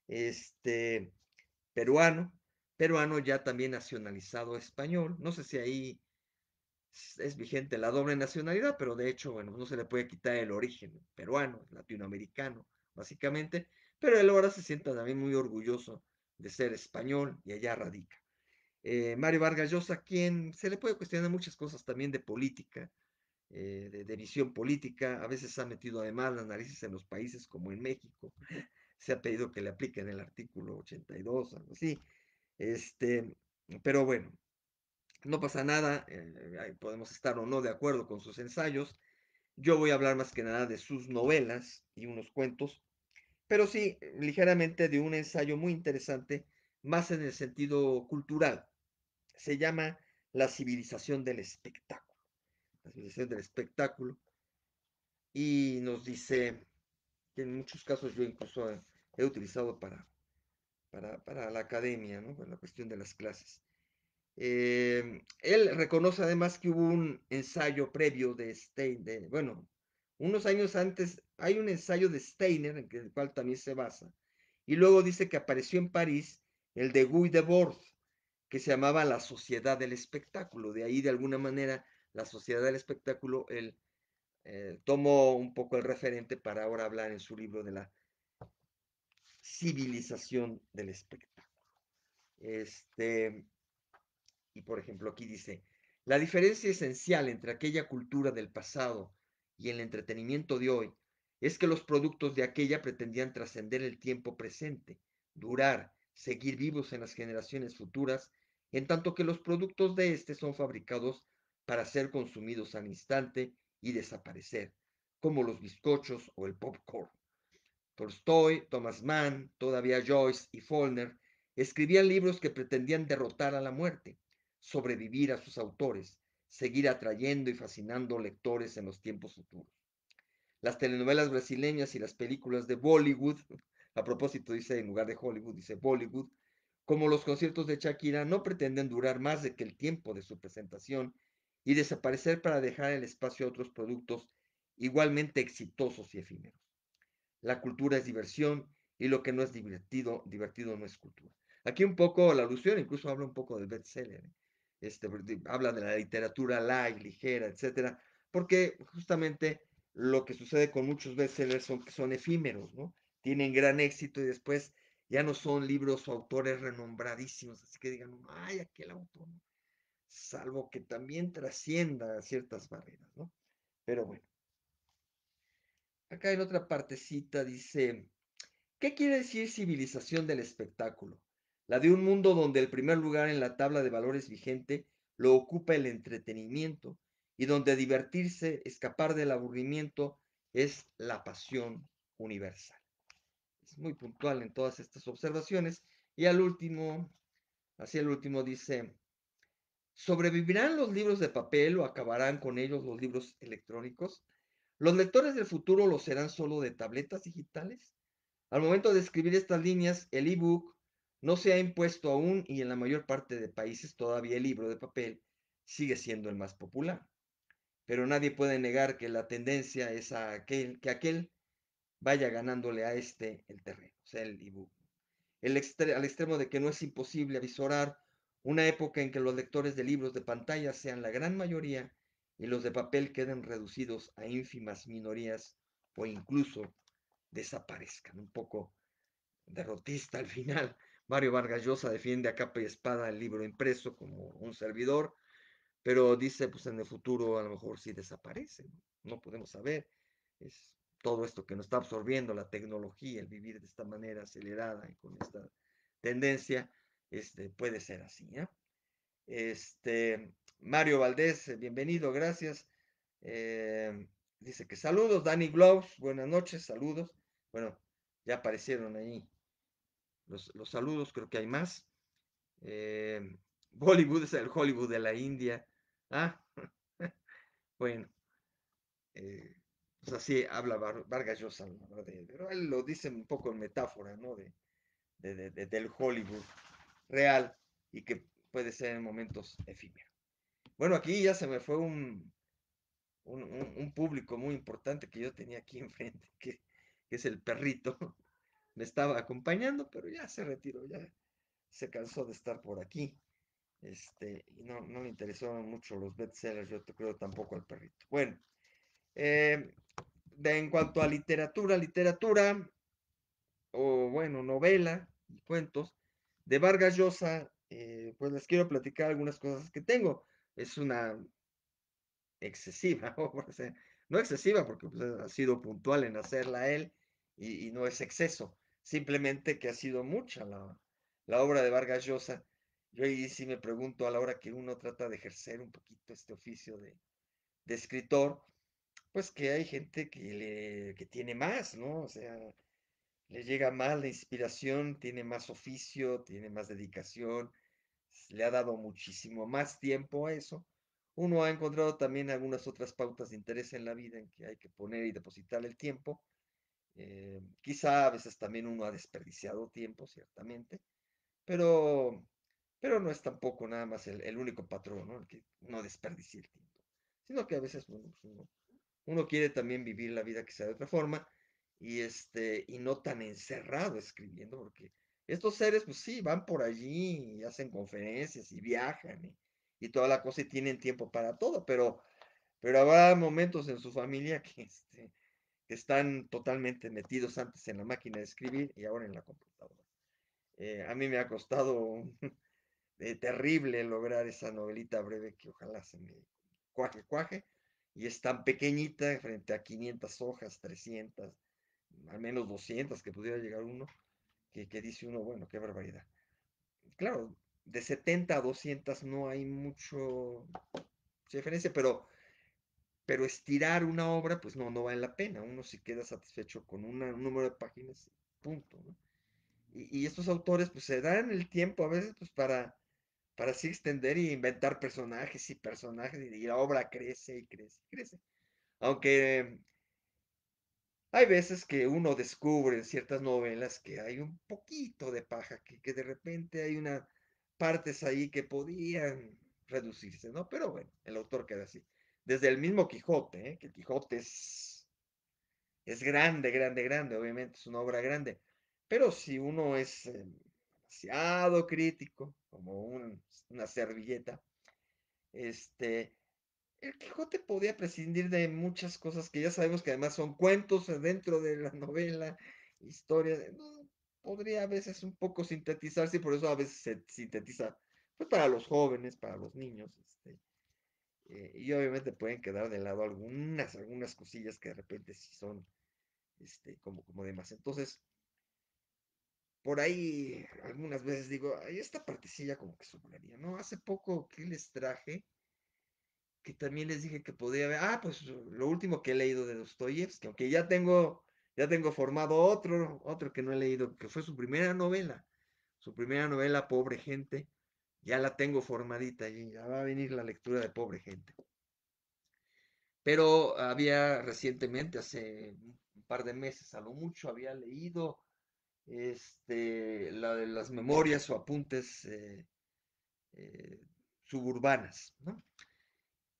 A: este peruano, peruano ya también nacionalizado español. No sé si ahí es vigente la doble nacionalidad, pero de hecho, bueno, no se le puede quitar el origen peruano, latinoamericano, básicamente, pero él ahora se sienta también muy orgulloso de ser español y allá radica. Eh, Mario Vargas Llosa, quien se le puede cuestionar muchas cosas también de política, eh, de, de, visión política, a veces ha metido además las narices en los países como en México, se ha pedido que le apliquen el artículo 82, algo así, este, pero bueno, no pasa nada, eh, podemos estar o no de acuerdo con sus ensayos. Yo voy a hablar más que nada de sus novelas y unos cuentos, pero sí ligeramente de un ensayo muy interesante, más en el sentido cultural. Se llama La civilización del espectáculo. La civilización del espectáculo. Y nos dice que en muchos casos yo incluso he utilizado para para, para la academia, ¿no? la cuestión de las clases. Eh, él reconoce además que hubo un ensayo previo de Steiner, bueno, unos años antes hay un ensayo de Steiner en el cual también se basa, y luego dice que apareció en París el de Guy Debord, que se llamaba La Sociedad del Espectáculo, de ahí de alguna manera La Sociedad del Espectáculo, él eh, tomó un poco el referente para ahora hablar en su libro de la civilización del espectáculo. Este, y por ejemplo, aquí dice, la diferencia esencial entre aquella cultura del pasado y el entretenimiento de hoy es que los productos de aquella pretendían trascender el tiempo presente, durar, seguir vivos en las generaciones futuras, en tanto que los productos de este son fabricados para ser consumidos al instante y desaparecer, como los bizcochos o el popcorn. Tolstoy, Thomas Mann, todavía Joyce y Follner, escribían libros que pretendían derrotar a la muerte, sobrevivir a sus autores, seguir atrayendo y fascinando lectores en los tiempos futuros. Las telenovelas brasileñas y las películas de Bollywood, a propósito dice en lugar de Hollywood, dice Bollywood, como los conciertos de Shakira, no pretenden durar más de que el tiempo de su presentación y desaparecer para dejar el espacio a otros productos igualmente exitosos y efímeros la cultura es diversión y lo que no es divertido, divertido no es cultura. Aquí un poco la alusión, incluso habla un poco de bestseller, ¿eh? este, habla de la literatura light, ligera, etcétera, porque justamente lo que sucede con muchos bestsellers son que son efímeros, ¿no? Tienen gran éxito y después ya no son libros o autores renombradísimos, así que digan, ay, aquel autor, salvo que también trascienda ciertas barreras, ¿no? Pero bueno, acá en otra partecita dice, ¿qué quiere decir civilización del espectáculo? La de un mundo donde el primer lugar en la tabla de valores vigente lo ocupa el entretenimiento y donde divertirse, escapar del aburrimiento es la pasión universal. Es muy puntual en todas estas observaciones. Y al último, así el último dice, ¿sobrevivirán los libros de papel o acabarán con ellos los libros electrónicos? ¿Los lectores del futuro lo serán solo de tabletas digitales? Al momento de escribir estas líneas, el e-book no se ha impuesto aún y en la mayor parte de países todavía el libro de papel sigue siendo el más popular. Pero nadie puede negar que la tendencia es a aquel, que aquel vaya ganándole a este el terreno, o sea, el ebook. El al extremo de que no es imposible avisorar una época en que los lectores de libros de pantalla sean la gran mayoría y los de papel queden reducidos a ínfimas minorías o incluso desaparezcan. Un poco derrotista al final. Mario Vargas Llosa defiende a capa y espada el libro impreso como un servidor, pero dice, pues en el futuro a lo mejor sí desaparece, no podemos saber. Es todo esto que nos está absorbiendo la tecnología, el vivir de esta manera acelerada y con esta tendencia, este, puede ser así. ¿eh? Este, Mario Valdés, eh, bienvenido, gracias. Eh, dice que saludos, Danny Gloves, buenas noches, saludos. Bueno, ya aparecieron ahí los, saludos, creo que hay más. Eh, Bollywood es el Hollywood de la India. Ah, bueno. pues así habla Vargas Llosa, pero él lo dice un poco en metáfora, ¿no? del Hollywood real y que puede ser en momentos efímeros. Bueno, aquí ya se me fue un, un, público muy importante que yo tenía aquí enfrente, que, que, es el perrito. Me estaba acompañando, pero ya se retiró, ya se cansó de estar por aquí. Este, y no, no le interesaron mucho los bestsellers, yo creo tampoco al perrito. Bueno, em, en cuanto a literatura, literatura, o bueno, novela y cuentos, de Vargas Llosa, eh, pues les quiero platicar algunas cosas que tengo es una excesiva obra, no excesiva porque pues, ha sido puntual en hacerla él y, no es exceso, simplemente que ha sido mucha la, obra de Vargas Llosa. Yo ahí sí me pregunto a la hora que uno trata de ejercer un poquito este oficio de, escritor, pues que hay gente que, que tiene más, ¿no? O sea, le llega más la inspiración, tiene más oficio, tiene más dedicación, le ha dado muchísimo más tiempo a eso. Uno ha encontrado también algunas otras pautas de interés en la vida en que hay que poner y depositar el tiempo. Eh, quizá a veces también uno ha desperdiciado tiempo, ciertamente, pero, pero no es tampoco nada más el, único patrón, ¿no? El que no desperdicie el tiempo, sino que a veces pues uno, quiere también vivir la vida que de otra forma y, este, y no tan encerrado escribiendo, porque estos seres, pues sí, van por allí y hacen conferencias y viajan y, toda la cosa y tienen tiempo para todo, pero, pero habrá momentos en su familia que, este, están totalmente metidos antes en la máquina de escribir y ahora en la computadora. Eh, a mí me ha costado terrible lograr esa novelita breve que ojalá se me cuaje, cuaje, y es tan pequeñita frente a 500 hojas, 300, al menos 200 que pudiera llegar uno que, dice uno, bueno, qué barbaridad. Claro, de 70 a 200 no hay mucho diferencia, pero, pero estirar una obra, pues no, no vale la pena. Uno se queda satisfecho con un número de páginas, punto. Y, estos autores, pues se dan el tiempo a veces, pues, para, para así extender y inventar personajes y personajes, y, y la obra crece y crece y crece. Aunque hay veces que uno descubre en ciertas novelas que hay un poquito de paja, que, de repente hay unas partes ahí que podían reducirse, ¿no? Pero bueno, el autor queda así. Desde el mismo Quijote, ¿eh? que Quijote es, grande, grande, grande, obviamente es una obra grande, pero si uno es eh, demasiado crítico, como una servilleta, este, el Quijote podía prescindir de muchas cosas que ya sabemos que además son cuentos eh, dentro de la novela, historias. Mm, podría a veces un poco sintetizarse y por eso a veces se sintetiza pues, para los jóvenes, para los niños. Este, eh, y obviamente pueden quedar de lado algunas, algunas cosillas que de repente sí son este, como, como demás. Entonces, por ahí algunas veces digo, Ay, esta partecilla como que sobraría, ¿no? Hace poco que les traje que también les dije que podía ver, ah, pues lo último que he leído de Dostoyevsky, aunque ya tengo, ya tengo formado otro, otro que no he leído, que fue su primera novela, su primera novela, Pobre Gente, ya la tengo formadita y ya va a venir la lectura de Pobre Gente. Pero había recientemente, hace un par de meses a lo mucho, había leído este, la de las memorias o apuntes eh, eh, suburbanas, ¿no?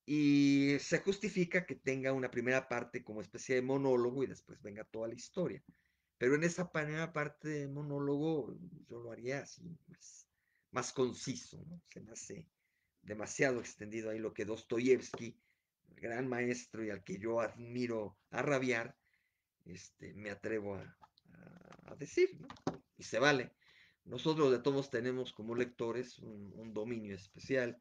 A: y se justifica que tenga una primera parte como especie de monólogo y después venga toda la historia. Pero en esa primera parte de monólogo mm, yo lo haría así, más, conciso, ¿no? Se me hace demasiado extendido ahí lo que Dostoyevsky, gran maestro y al que yo admiro a rabiar, este, me atrevo a, a, decir, Y se vale. Nosotros de todos tenemos como lectores un dominio especial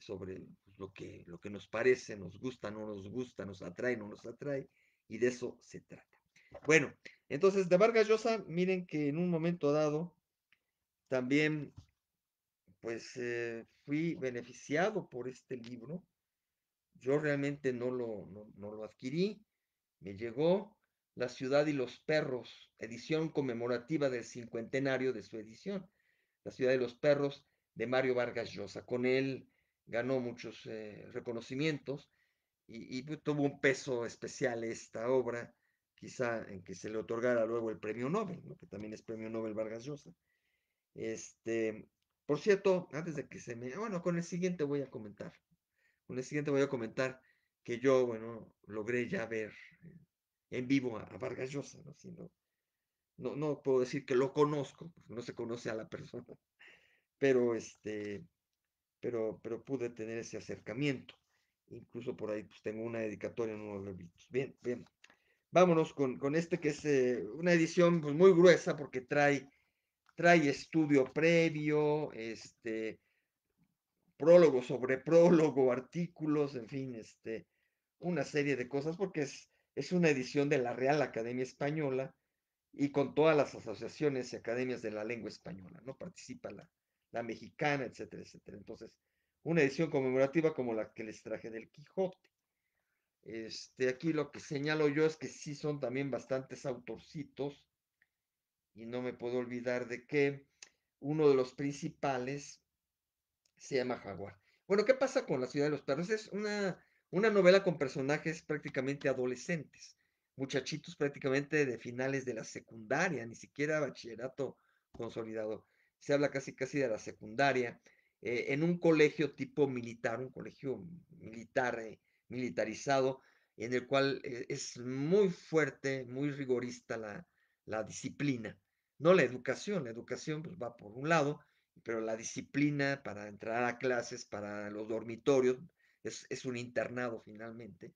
A: sobre el lo, que, lo que nos parece, nos gusta, no nos gusta, nos atrae, no nos atrae, y de eso se trata. Bueno, entonces de Vargas Llosa, miren que en un momento dado también pues eh, fui beneficiado por este libro. Yo realmente no lo, no, lo adquirí, me llegó La ciudad y los perros, edición conmemorativa del cincuentenario de su edición, La ciudad de los perros de Mario Vargas Llosa. Con él ganó muchos eh, reconocimientos y, pues, tuvo un peso especial esta obra, quizá en que se le otorgara luego el premio Nobel, lo que también es premio Nobel Vargas Llosa. Este, por cierto, antes de que se me... Bueno, con el siguiente voy a comentar. Con el siguiente voy a comentar que yo, bueno, logré ya ver eh, en vivo a, Vargas Llosa, ¿no? ¿no? no, puedo decir que lo conozco, pues, no se conoce a la persona, pero este, pero, pude tener ese acercamiento. Incluso por ahí pues, tengo una dedicatoria en uno de los libros. Bien, bien. Vámonos con, este que es eh, una edición pues, muy gruesa porque trae, trae estudio previo, este, prólogo sobre prólogo, artículos, en fin, este, una serie de cosas porque es, es una edición de la Real Academia Española y con todas las asociaciones y academias de la lengua española, ¿no? Participa la, la mexicana, etcétera, etcétera. Entonces, una edición conmemorativa como la que les traje del Quijote. Este, aquí lo que señalo yo es que sí son también bastantes autorcitos y no me puedo olvidar de que uno de los principales se llama Jaguar. Bueno, ¿qué pasa con la ciudad de los perros? Es una, una novela con personajes prácticamente adolescentes, muchachitos prácticamente de finales de la secundaria, ni siquiera bachillerato consolidado se habla casi casi de la secundaria, eh, en un colegio tipo militar, un colegio militar, eh, militarizado, en el cual eh, es muy fuerte, muy rigorista la, disciplina. No la educación, la educación pues, va por un lado, pero la disciplina para entrar a clases, para los dormitorios, es, es un internado finalmente,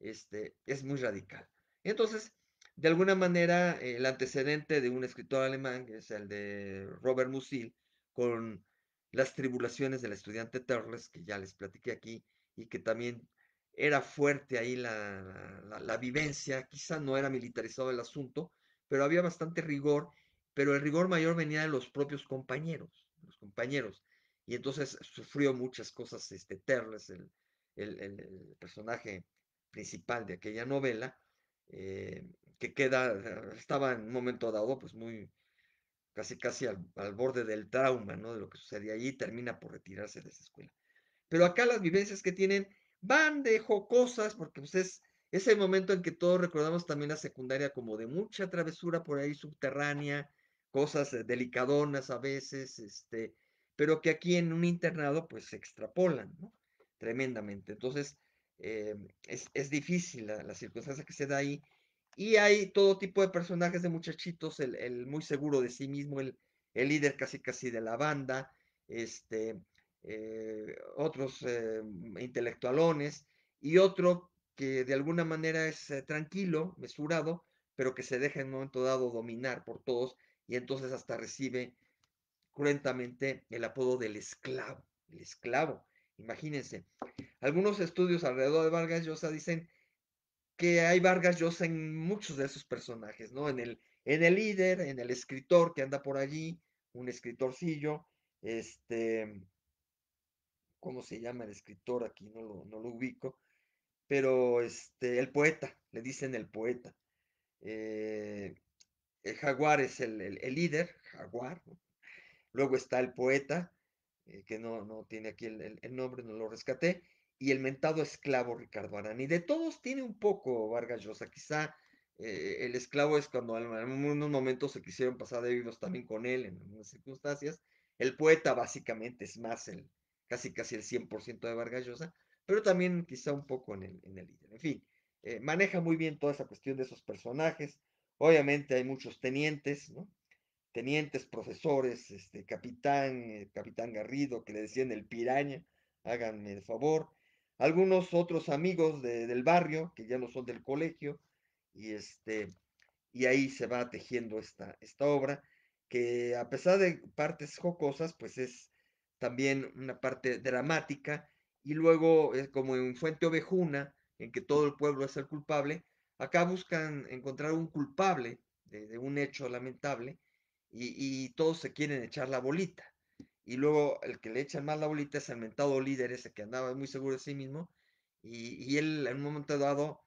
A: este, es muy radical. Entonces, de alguna manera eh, el antecedente de un escritor alemán, que es el de Robert Musil, con las tribulaciones del estudiante Terles, que ya les platiqué aquí, y que también era fuerte ahí la, vivencia, quizá no era militarizado el asunto, pero había bastante rigor, pero el rigor mayor venía de los propios compañeros, los compañeros, y entonces sufrió muchas cosas este Terles, el, personaje principal de aquella novela, eh, que queda, estaba en un momento dado, pues muy, casi casi al, borde del trauma, ¿no? De lo que sucedía allí, termina por retirarse de esa escuela. Pero acá las vivencias que tienen van de jocosas, porque pues es, el momento en que todos recordamos también la secundaria como de mucha travesura por ahí subterránea, cosas eh, delicadonas a veces, este, pero que aquí en un internado pues se extrapolan, ¿no? Tremendamente. Entonces, em, es, difícil la circunstancia que se da ahí y hay todo tipo de personajes de muchachitos, el, muy seguro de sí mismo, el, líder casi casi de la banda, este, eh, otros eh, intelectualones y otro que de alguna manera es eh, tranquilo, mesurado, pero que se deja en un momento dado dominar por todos y entonces hasta recibe cruentamente el apodo del esclavo, el esclavo. Imagínense, algunos estudios alrededor de Vargas Llosa dicen que hay Vargas Llosa en muchos de esos personajes, ¿no? En el, en el líder, en el escritor que anda por allí, un escritorcillo, este, ¿cómo se llama el escritor? Aquí no lo, no lo ubico, pero este, el poeta, le dicen el poeta. el eh, eh, jaguar es el, líder, jaguar. Luego está el poeta, eh, que no, no tiene aquí el nombre, no lo rescaté y el mentado esclavo Ricardo arani Y de todos tiene un poco Vargas quizá eh, el esclavo es cuando en algunos momentos se quisieron pasar de también con él en algunas circunstancias. El poeta básicamente es más el casi casi el 100% de Vargas pero también quizá un poco en el, en el líder. En fin, eh, maneja muy bien toda esa cuestión de esos personajes. Obviamente hay muchos tenientes, ¿no? Tenientes, profesores, este, capitán, eh, capitán Garrido, que le decían el piraña, háganme el favor algunos otros amigos del barrio, que ya no son del colegio, y, este, y ahí se va tejiendo esta, esta obra, que a pesar de partes jocosas, pues es también una parte dramática, y luego, es como en Fuente Ovejuna, en que todo el pueblo es el culpable, acá buscan encontrar un culpable de, un hecho lamentable, y todos se quieren echar la bolita y luego el que le echan más la bolita es el mentado líder ese que andaba muy seguro de sí mismo, y, él en un momento dado,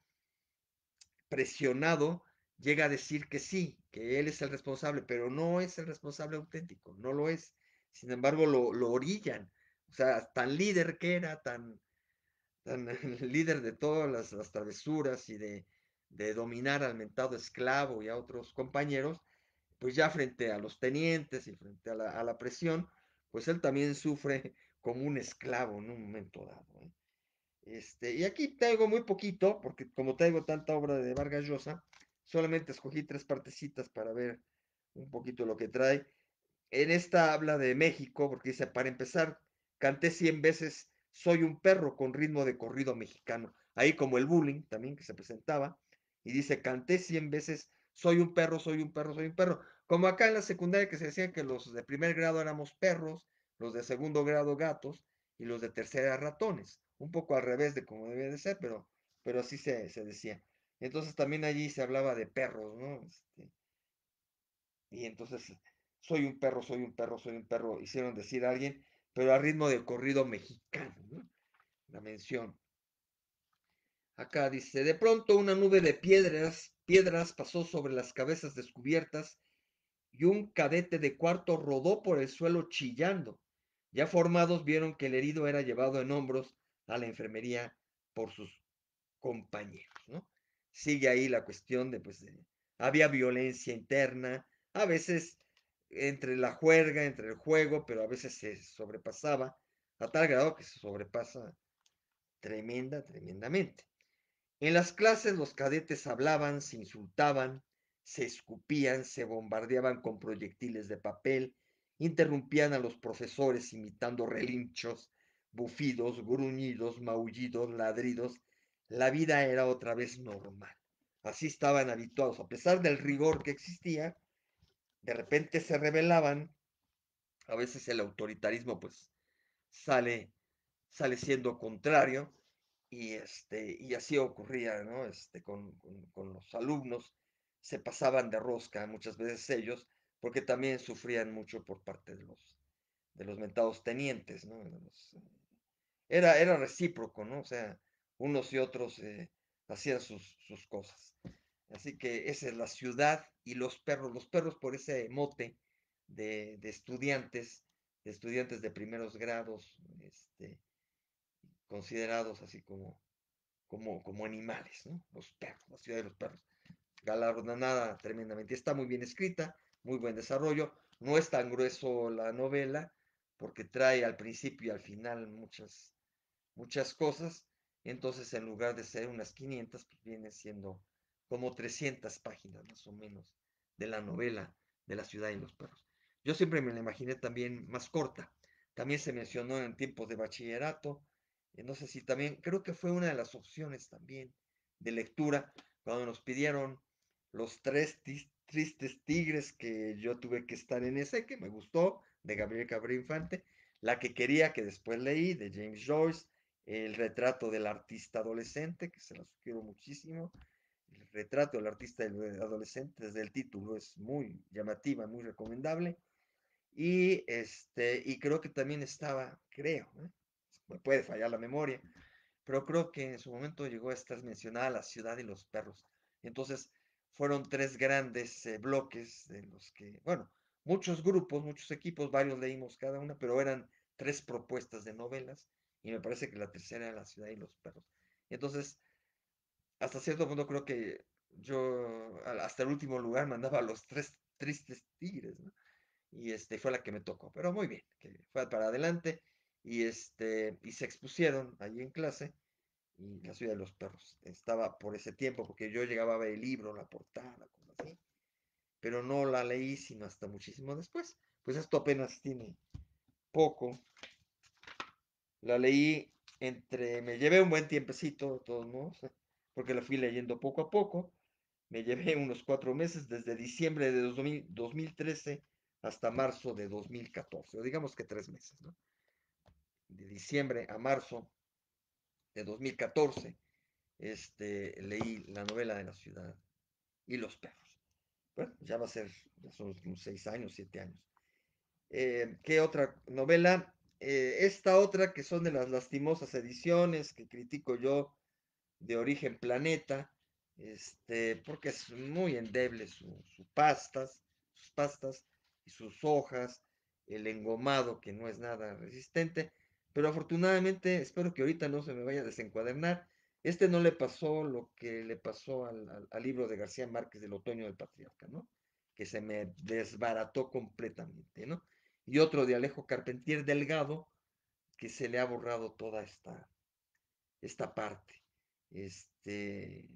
A: presionado, llega a decir que sí, que él es el responsable, pero no es el responsable auténtico, no lo es. Sin embargo, lo, orillan. O sea, tan líder que era, tan, líder de todas las, travesuras y de, dominar al mentado esclavo y a otros compañeros, pues ya frente a los tenientes y frente a la, a la presión, pues él también sufre como un esclavo en un momento dado. ¿eh? Este, y aquí traigo muy poquito, porque como traigo tanta obra de Vargas Llosa, solamente escogí tres partecitas para ver un poquito lo que trae. En esta habla de México, porque dice, para empezar, canté 100 veces Soy un perro con ritmo de corrido mexicano. Ahí como el bullying también que se presentaba. Y dice, canté 100 veces Soy un perro, soy un perro, soy un perro. Como acá en la secundaria que se decía que los de primer grado éramos perros, los de segundo grado gatos y los de tercera ratones. Un poco al revés de como debía de ser, pero, pero así se, decía. Entonces también allí se hablaba de perros, ¿no? Este, y entonces, soy un perro, soy un perro, soy un perro, hicieron decir a alguien, pero al ritmo del corrido mexicano, ¿no? La mención. Acá dice, de pronto una nube de piedras, piedras pasó sobre las cabezas descubiertas y un cadete de cuarto rodó por el suelo chillando. Ya formados vieron que el herido era llevado en hombros a la enfermería por sus compañeros, Sigue ahí la cuestión de, pues, había violencia interna, a veces entre la juerga, entre el juego, pero a veces se sobrepasaba, a tal grado que se sobrepasa tremenda, tremendamente. En las clases los cadetes hablaban, se insultaban, se escupían, se bombardeaban con proyectiles de papel, interrumpían a los profesores imitando relinchos, bufidos, gruñidos, maullidos, ladridos. La vida era otra vez normal. Así estaban habituados, a pesar del rigor que existía, de repente se rebelaban. A veces el autoritarismo pues sale sale siendo contrario y este y así ocurría, este, con, con, con los alumnos se pasaban de rosca muchas veces ellos, porque también sufrían mucho por parte de los, de los mentados tenientes, ¿no? Eh, era, era recíproco, ¿no? O sea, unos y otros eh, hacían sus, sus cosas. Así que esa es la ciudad y los perros, los perros por ese mote de, estudiantes, de estudiantes de primeros grados, este, considerados así como, como, como animales, ¿no? Los perros, la ciudad de los perros galardonada tremendamente. Está muy bien escrita, muy buen desarrollo. No es tan grueso la novela porque trae al principio y al final muchas, muchas cosas. Entonces, en lugar de ser unas 500, pues, viene siendo como 300 páginas más o menos de la novela de la ciudad y los perros. Yo siempre me la imaginé también más corta. También se mencionó en tiempos de bachillerato. Eh, no sé si también, creo que fue una de las opciones también de lectura, cuando nos pidieron los tres tristes tigres que yo tuve que estar en ese, que me gustó, de Gabriel Cabrera Infante, la que quería, que después leí, de James Joyce, el retrato del artista adolescente, que se la quiero muchísimo, el retrato del artista adolescente, desde el título es muy llamativa, muy recomendable, y, este, y creo que también estaba, creo, ¿eh? me puede fallar la memoria, pero creo que en su momento llegó a estar mencionada La ciudad y los perros. Entonces, fueron tres grandes eh, bloques de los que, bueno, muchos grupos, muchos equipos, varios leímos cada una, pero eran tres propuestas de novelas y me parece que la tercera era La ciudad y los perros. Entonces, hasta cierto punto creo que yo hasta el último lugar mandaba los tres tristes tigres, ¿no? Y este fue la que me tocó, pero muy bien, que fue para adelante y este y se expusieron allí en clase y la ciudad de los perros. Estaba por ese tiempo, porque yo llegaba a ver el libro, la portada, como pero no la leí sino hasta muchísimo después. Pues esto apenas tiene poco. La leí entre, me llevé un buen tiempecito, de todos modos, porque la fui leyendo poco a poco. Me llevé unos cuatro meses, desde diciembre de 2013 hasta marzo de 2014, o digamos que tres meses, ¿no? De diciembre a marzo de 2014, este, leí la novela de la ciudad y los perros. Bueno, ya va a ser, ya son seis años, siete años. Eh, ¿Qué otra novela? Eh, esta otra que son de las lastimosas ediciones que critico yo de origen planeta, este, porque es muy endeble su pastas, sus pastas y sus hojas, el engomado que no es nada resistente pero afortunadamente espero que ahorita no se me vaya a desencuadernar. Este no le pasó lo que le pasó al, libro de García Márquez del otoño del patriarca, ¿no? Que se me desbarató completamente, ¿no? Y otro de Alejo Carpentier Delgado, que se le ha borrado toda esta, esta parte, este,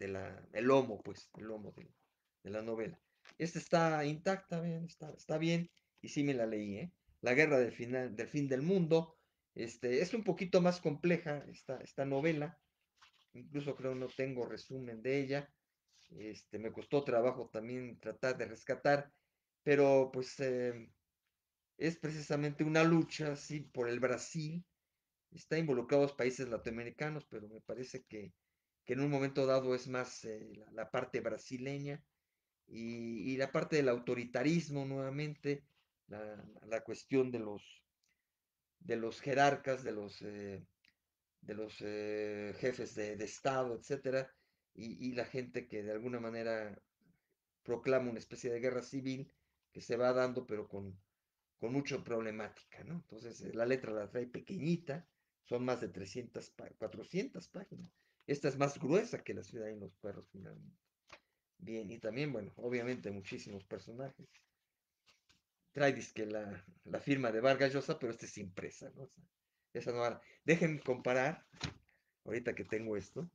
A: de la, el lomo, pues, el lomo de, la novela. Esta está intacta, Está, está bien, y sí me la leí, ¿eh? la guerra del, del fin del mundo. Este, es un poquito más compleja esta, esta novela, incluso creo no tengo resumen de ella. Este, me costó trabajo también tratar de rescatar, pero pues em, es precisamente una lucha sí, por el Brasil. Está involucrados países latinoamericanos, pero me parece que, en un momento dado es más eh, la, parte brasileña y, la parte del autoritarismo nuevamente, la, cuestión de los, de los jerarcas, de los, eh, de los eh, jefes de, Estado, etcétera, y, la gente que de alguna manera proclama una especie de guerra civil que se va dando, pero con, con mucha problemática, ¿no? Entonces, eh, la letra la trae pequeñita, son más de 300, 400 páginas. Esta es más gruesa que La ciudad y los perros, finalmente. Bien, y también, bueno, obviamente muchísimos personajes trae que la, firma de Vargas Llosa, pero esta es impresa, ¿no? esa no Déjenme comparar, ahorita que tengo esto,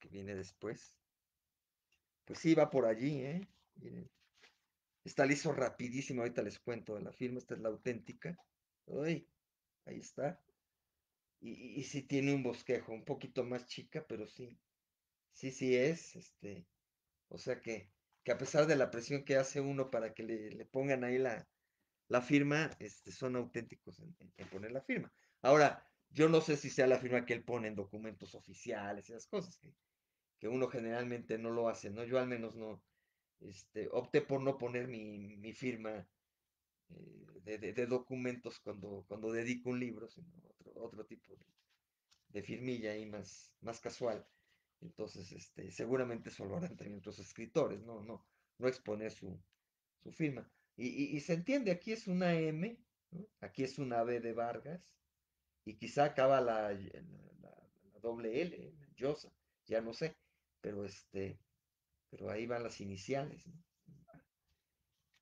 A: que viene después. Pues sí, va por allí, ¿eh? está listo rapidísimo, ahorita les cuento la firma, esta es la auténtica. Uy, ahí está. Y, y, sí tiene un bosquejo, un poquito más chica, pero sí. Sí, sí es, este. O sea que que a pesar de la presión que hace uno para que le, pongan ahí la, la firma, este, son auténticos en, poner la firma. Ahora, yo no sé si sea la firma que él pone en documentos oficiales, esas cosas que, uno generalmente no lo hace, ¿no? Yo al menos no, este, opté por no poner mi, firma eh, de, documentos cuando, cuando dedico un libro, sino otro, otro tipo de, de firmilla ahí más, más casual. Entonces, este, seguramente eso lo harán también otros escritores, no, no, no exponer su, firma. Y, se entiende, aquí es una M, aquí es una B de Vargas, y quizá acaba la, eh, la, doble L, ya no sé, pero este, pero ahí van las iniciales.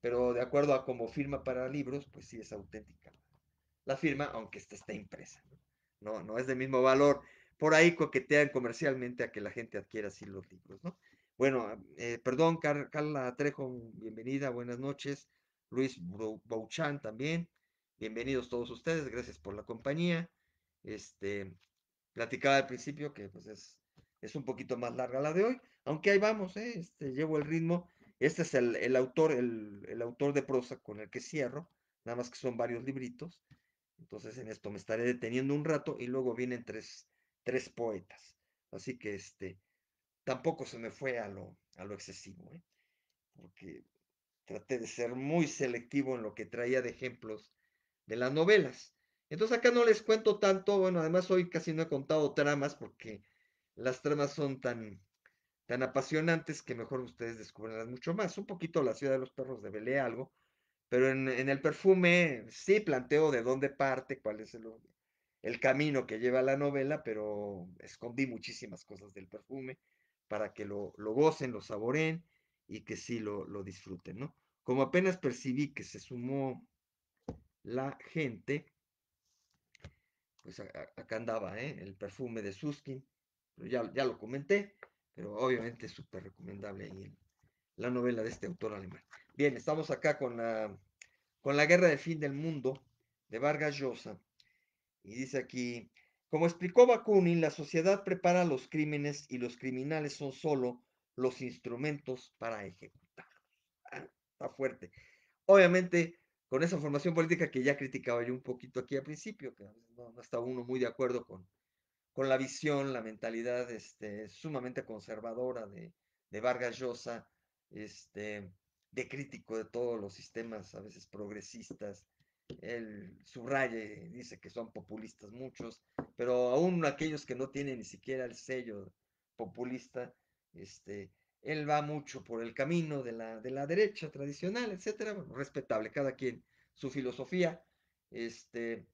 A: Pero de acuerdo a como firma para libros, pues sí es auténtica la firma, aunque esta está impresa. ¿no? no, no es del mismo valor por ahí coquetean comercialmente a que la gente adquiera así los libros, ¿no? Bueno, eh, perdón, Carla Trejo, bienvenida, buenas noches. Luis Bauchan también, bienvenidos todos ustedes, gracias por la compañía. Este, platicaba al principio que pues, es, un poquito más larga la de hoy, aunque ahí vamos, ¿eh? este, llevo el ritmo. Este es el, autor, el, autor de prosa con el que cierro, nada más que son varios libritos. Entonces en esto me estaré deteniendo un rato y luego vienen tres, tres poetas. Así que este, tampoco se me fue a lo, a lo excesivo, ¿eh? porque traté de ser muy selectivo en lo que traía de ejemplos de las novelas. Entonces acá no les cuento tanto, bueno, además hoy casi no he contado tramas porque las tramas son tan, tan apasionantes que mejor ustedes descubranlas mucho más. Un poquito la ciudad de los perros de algo, pero en, en, el perfume sí planteo de dónde parte, cuál es el, el camino que lleva la novela, pero escondí muchísimas cosas del perfume para que lo, gocen, lo saboren y que sí lo, disfruten, ¿no? Como apenas percibí que se sumó la gente, pues acá andaba ¿eh? el perfume de Suskin, ya, ya lo comenté,
B: pero obviamente
A: es súper recomendable ahí la novela de este autor alemán. Bien, estamos acá con la, con la guerra de fin del mundo de Vargas Llosa. Y dice aquí, como explicó Bakunin, la sociedad prepara los crímenes y los criminales son solo los instrumentos para ejecutarlos. Ah, está fuerte. Obviamente, con esa formación política que ya criticaba yo un poquito aquí al principio, que no, no está uno muy de acuerdo con, con la visión, la mentalidad este, sumamente conservadora de, de Vargas Llosa, este, de crítico de todos los sistemas, a veces progresistas, él subraye, dice que son populistas muchos, pero aún aquellos que no tienen ni siquiera el sello populista, este, él va mucho por el camino de la, de la derecha tradicional, etcétera, bueno, respetable, cada quien su filosofía, este,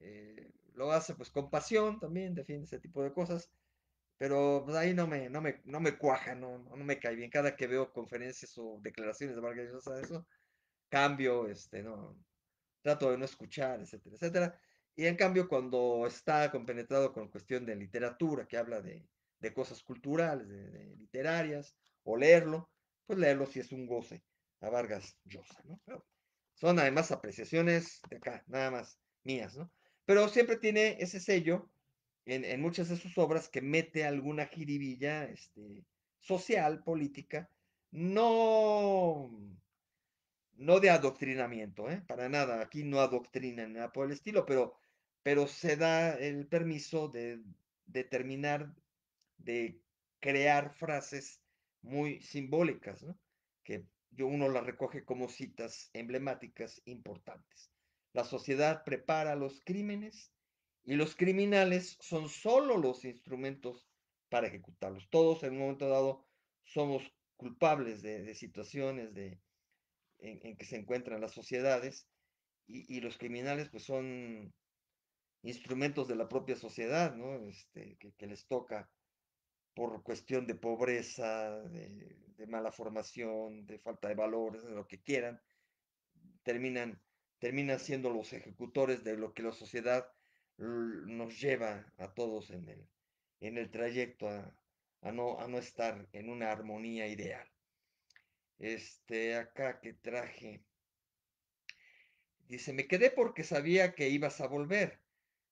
A: eh, lo hace pues con pasión también, defiende ese tipo de cosas, pero pues, ahí no me, no me, no me cuaja, no, no, me cae bien, cada que veo conferencias o declaraciones de Vargas Llosa, eso, cambio, este, no, trato de no escuchar, etcétera, etcétera. Y en cambio, cuando está compenetrado con cuestión de literatura, que habla de, cosas culturales, literarias, o leerlo, pues leerlo sí es un goce a Vargas Llosa, ¿no? son además apreciaciones de acá, nada más mías, ¿no? Pero siempre tiene ese sello en, en muchas de sus obras que mete alguna jiribilla este, social, política, no no de adoctrinamiento, ¿eh? para nada, aquí no adoctrina, nada por el estilo, pero, pero se da el permiso de determinar, de crear frases muy simbólicas, que uno las recoge como citas emblemáticas importantes. La sociedad prepara los crímenes y los criminales son solo los instrumentos para ejecutarlos. Todos en un momento dado somos culpables de situaciones, de, en, que se encuentran las sociedades y, los criminales pues son instrumentos de la propia sociedad, ¿no? Este, que, les toca por cuestión de pobreza, de, mala formación, de falta de valores, de lo que quieran, terminan, siendo los ejecutores de lo que la sociedad nos lleva a todos en el, trayecto a, no, a no estar en una armonía ideal. Este, acá que traje. Dice, me quedé porque sabía que ibas a volver.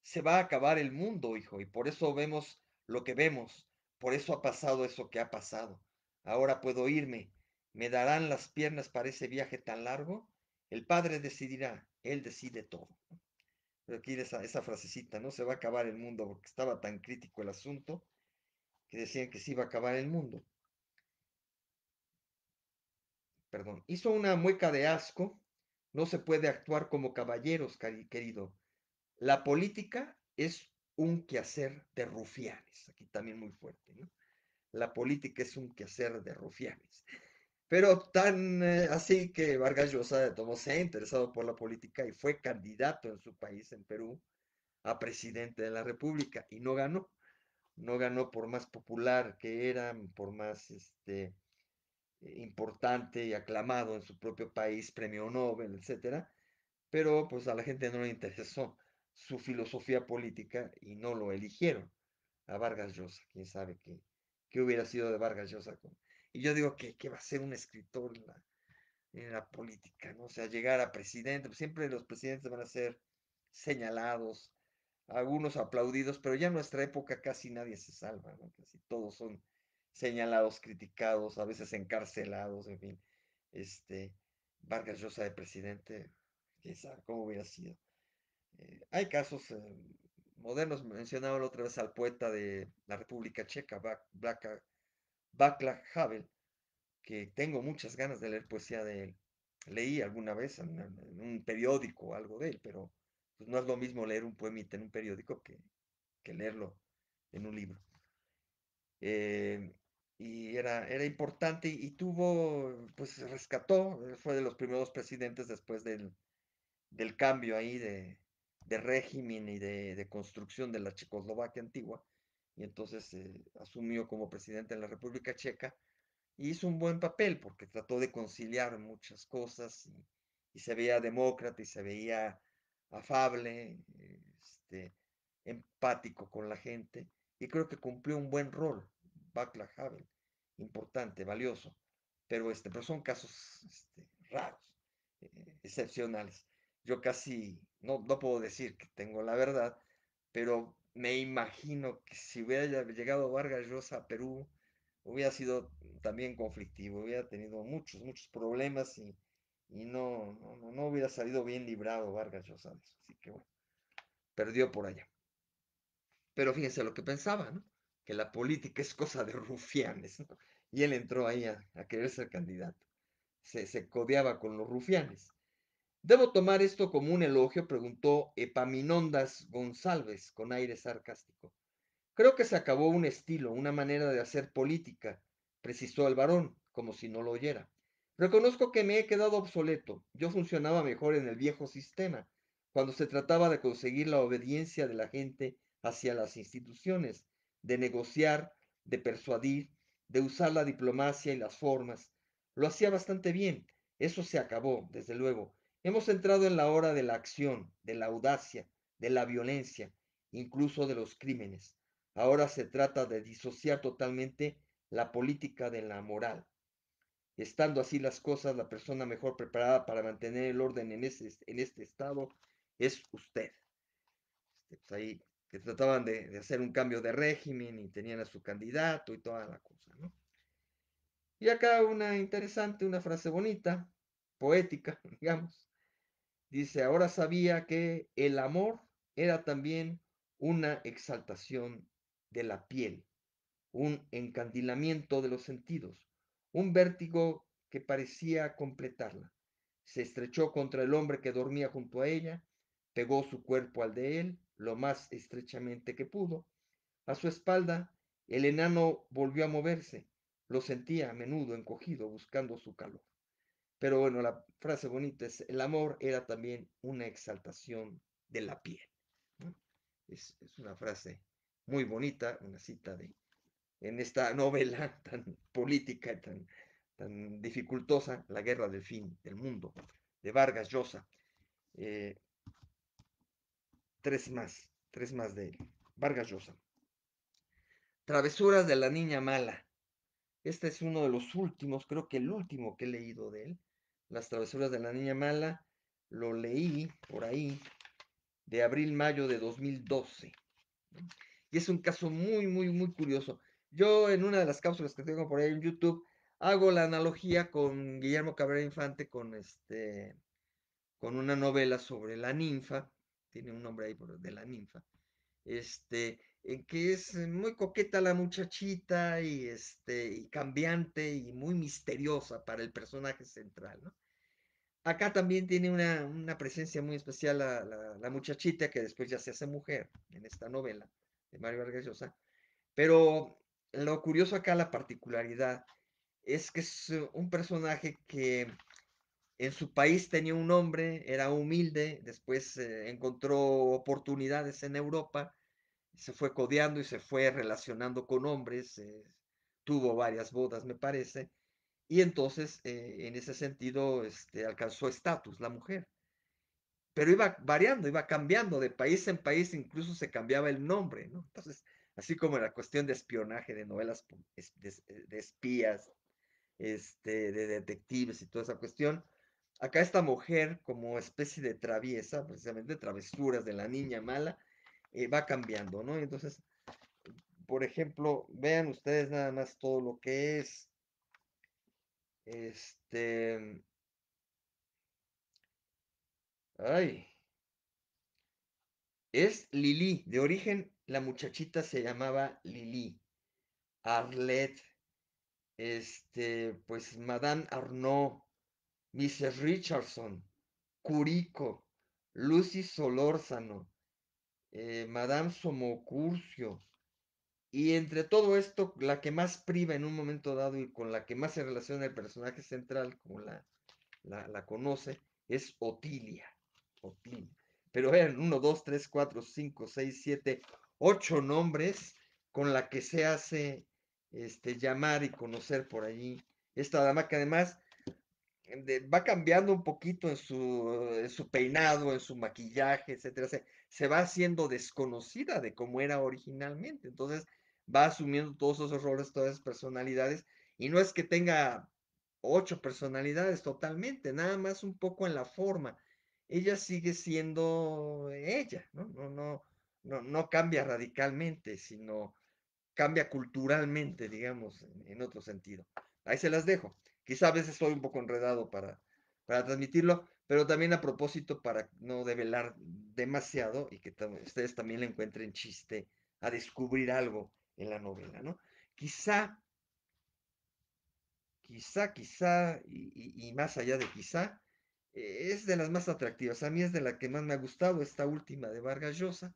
A: Se va a acabar el mundo, hijo, y por eso vemos lo que vemos. Por eso ha pasado eso que ha pasado. Ahora puedo irme. ¿Me darán las piernas para ese viaje tan largo? El padre decidirá. Él decide todo. Pero aquí esa, esa frasecita, ¿no? Se va a acabar el mundo porque estaba tan crítico el asunto que decían que se iba a acabar el mundo perdón, hizo una mueca de asco. No se puede actuar como caballeros, querido. La política es un quehacer de rufianes. Aquí también muy fuerte, ¿no? La política es un quehacer de rufianes. Pero tan eh, así que Vargas Llosa de Tomo se ha interesado por la política y fue candidato en su país, en Perú, a presidente de la República y no ganó. No ganó por más popular que era, por más este, eh, importante y aclamado en su propio país, premio Nobel, etcétera, pero pues a la gente no le interesó su filosofía política y no lo eligieron a Vargas Llosa, quién sabe qué, hubiera sido de Vargas Llosa. Y yo digo que, qué va a ser un escritor en la, la, política, ¿no? O sea, llegar a presidente, pues, siempre los presidentes van a ser señalados, algunos aplaudidos, pero ya en nuestra época casi nadie se salva, Casi todos son señalados, criticados, a veces encarcelados, en fin. Este, Vargas Llosa de presidente, quién cómo hubiera sido. Eh, hay casos em, modernos, mencionaba la otra vez al poeta de la República Checa, Václav Havel, que tengo muchas ganas de leer poesía de él. Leí alguna vez en, un periódico algo de él, pero pues, no es lo mismo leer un poemita en un periódico que, leerlo en un libro. Eh, y era, era importante y, tuvo, pues rescató, eh, fue de los primeros presidentes después del, cambio ahí de, régimen y de, construcción de la Checoslovaquia antigua, y entonces eh, asumió como presidente de la República Checa, y hizo un buen papel porque trató de conciliar muchas cosas y, se veía demócrata y se veía afable, este, empático con la gente, y creo que cumplió un buen rol. Bacla, Havel, importante, valioso, pero, este, pero son casos este, raros, eh, excepcionales. Yo casi, no, no puedo decir que tengo la verdad, pero me imagino que si hubiera llegado Vargas Llosa a Perú, hubiera sido también conflictivo, hubiera tenido muchos, muchos problemas y, no, no, no, hubiera salido bien librado Vargas Llosa Así que bueno, perdió por allá. Pero fíjense lo que pensaba, ¿no? que la política es cosa de rufianes, Y él entró ahí a, querer ser candidato. Se, se, codeaba con los rufianes. ¿Debo tomar esto como un elogio? preguntó Epaminondas González con aire sarcástico. Creo que se acabó un estilo, una manera de hacer política, precisó el varón, como si no lo oyera. Reconozco que me he quedado obsoleto. Yo funcionaba mejor en el viejo sistema, cuando se trataba de conseguir la obediencia de la gente hacia las instituciones de negociar, de persuadir, de usar la diplomacia y las formas. Lo hacía bastante bien. Eso se acabó, desde luego. Hemos entrado en la hora de la acción, de la audacia, de la violencia, incluso de los crímenes. Ahora se trata de disociar totalmente la política de la moral. Estando así las cosas, la persona mejor preparada para mantener el orden en, este estado es usted. Este, pues, ahí trataban de, de, hacer un cambio de régimen y tenían a su candidato y toda la cosa, ¿no? Y acá una interesante, una frase bonita, poética, digamos. Dice, ahora sabía que el amor era también una exaltación de la piel, un encandilamiento de los sentidos, un vértigo que parecía completarla. Se estrechó contra el hombre que dormía junto a ella, pegó su cuerpo al de él lo más estrechamente que pudo. A su espalda, el enano volvió a moverse. Lo sentía a menudo encogido, buscando su calor. Pero bueno, la frase bonita es, el amor era también una exaltación de la piel. Es, una frase muy bonita, una cita de, en esta novela tan política tan, tan dificultosa, La guerra del fin del mundo, de Vargas Llosa. Eh, tres más, tres más de Vargas Llosa. Travesuras de la Niña Mala. Este es uno de los últimos, creo que el último que he leído de él. Las Travesuras de la Niña Mala, lo leí por ahí de abril-mayo de 2012. Y es un caso muy, muy, muy curioso. Yo en una de las cápsulas que tengo por ahí en YouTube hago la analogía con Guillermo Cabrera Infante, con, este, con una novela sobre la ninfa, tiene un nombre ahí de la ninfa, este, en que es muy coqueta la muchachita y, este, cambiante y muy misteriosa para el personaje central, Acá también tiene una, presencia muy especial la, la, muchachita que después ya se hace mujer en esta novela de Mario Vargas Llosa. Pero lo curioso acá, la particularidad, es que es un personaje que en su país tenía un nombre, era humilde, después eh, encontró oportunidades en Europa, se fue codeando y se fue relacionando con hombres, eh, tuvo varias bodas, me parece, y entonces eh, en ese sentido este, alcanzó estatus la mujer. Pero iba variando, iba cambiando de país en país, incluso se cambiaba el nombre, ¿no? Entonces, así como la cuestión de espionaje, de novelas de, espías, este, de detectives y toda esa cuestión, Acá esta mujer, como especie de traviesa, precisamente travesuras de la niña mala, eh, va cambiando, ¿no? Entonces, por ejemplo, vean ustedes nada más todo lo que es. Este. Ay. Es Lili. De origen, la muchachita se llamaba Lili. Arlette. Este, pues Madame Arnaud. Mrs. Richardson, Curico, Lucy Solórzano, eh, Madame Somocurcio, y entre todo esto, la que más priva en un momento dado y con la que más se relaciona el personaje central, como la, la, conoce, es Otilia. Pero vean, uno, dos, tres, cuatro, cinco, seis, siete, ocho nombres con la que se hace este, llamar y conocer por allí esta dama que además va cambiando un poquito en su, peinado, en su maquillaje, etcétera. Se, va haciendo desconocida de cómo era originalmente. Entonces va asumiendo todos esos errores, todas esas personalidades. Y no es que tenga ocho personalidades totalmente, nada más un poco en la forma. Ella sigue siendo ella, ¿no? No, no, no, cambia radicalmente, sino cambia culturalmente, digamos, en otro sentido. Ahí se las dejo. Quizá a veces estoy un poco enredado para, para transmitirlo, pero también a propósito para no develar demasiado y que ustedes también le encuentren chiste a descubrir algo en la novela, ¿no? Quizá, quizá, quizá, y, más allá de quizá, eh, es de las más atractivas. A mí es de la que más me ha gustado esta última de Vargas Llosa.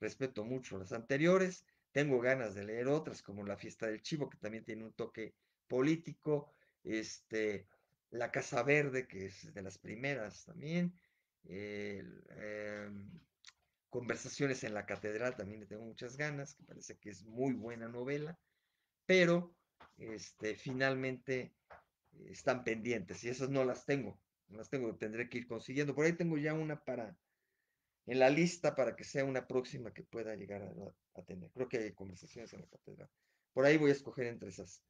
A: Respeto mucho las anteriores. Tengo ganas de leer otras, como La fiesta del chivo, que también tiene un toque político, este, La Casa Verde, que es de las primeras también, em, Conversaciones en la Catedral, también le tengo muchas ganas, que parece que es muy buena novela, pero este, finalmente están pendientes y esas no las tengo, no las tengo, tendré que ir consiguiendo. Por ahí tengo ya una para en la lista para que sea una próxima que pueda llegar a, a tener. Creo que hay conversaciones en la catedral. Por ahí voy a escoger entre esas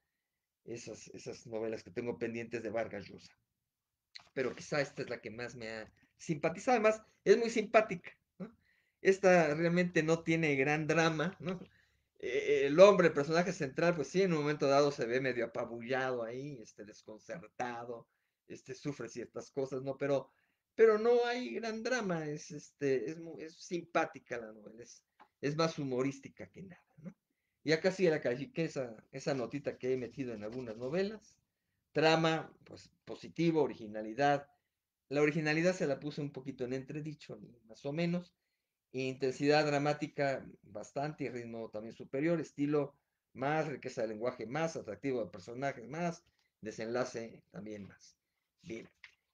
A: esas, novelas que tengo pendientes de Vargas Llosa. Pero quizá esta es la que más me ha simpatizado. Además, es muy simpática. ¿no? Esta realmente no tiene gran drama. ¿no? Eh, el hombre, el personaje central, pues sí, en un momento dado se ve medio apabullado ahí, este, desconcertado, este, sufre ciertas cosas, ¿no? Pero, pero no hay gran drama. Es, este, es, muy, es simpática la novela. Es, es más humorística que nada, ¿no? Ya casi la califiqué esa, esa notita que he metido en algunas novelas. Trama, pues positivo, originalidad. La originalidad se la puse un poquito en entredicho, más o menos. Intensidad dramática bastante y ritmo también superior. Estilo más, riqueza de lenguaje más, atractivo de personajes más, desenlace también más. Bien,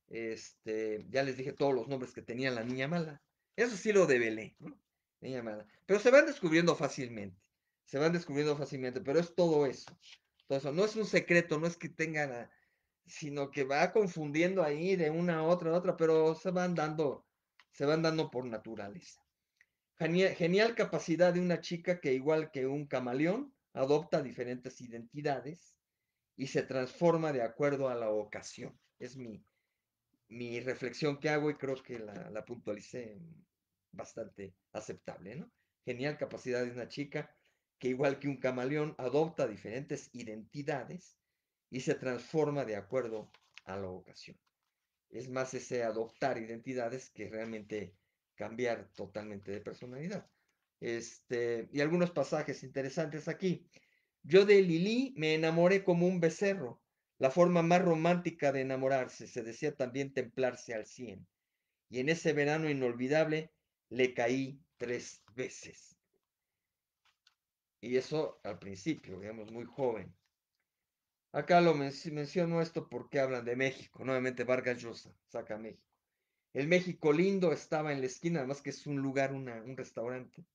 A: este, ya les dije todos los nombres que tenía la niña mala. Eso sí lo develé, ¿no? Niña mala. Pero se van descubriendo fácilmente se van descubriendo fácilmente, pero es todo eso. Entonces, No es un secreto, no es que tengan, sino que va confundiendo ahí de una a otra a otra, pero se van dando, se van dando por naturaleza. Genial, capacidad de una chica que, igual que un camaleón, adopta diferentes identidades y se transforma de acuerdo a la ocasión. Es mi, mi reflexión que hago y creo que la, la puntualicé bastante aceptable, Genial capacidad de una chica que igual que un camaleón adopta diferentes identidades y se transforma de acuerdo a la ocasión. Es más ese adoptar identidades que realmente cambiar totalmente de personalidad. Este, y algunos pasajes interesantes aquí. Yo de Lili me enamoré como un becerro, la forma más romántica de enamorarse, se decía también templarse al cien. Y en ese verano inolvidable le caí tres veces. Y eso al principio, digamos, muy joven. Acá lo menciono esto porque hablan de México. Nuevamente Vargas Llosa saca México. El México lindo estaba en la esquina, además que es un lugar, un restaurante,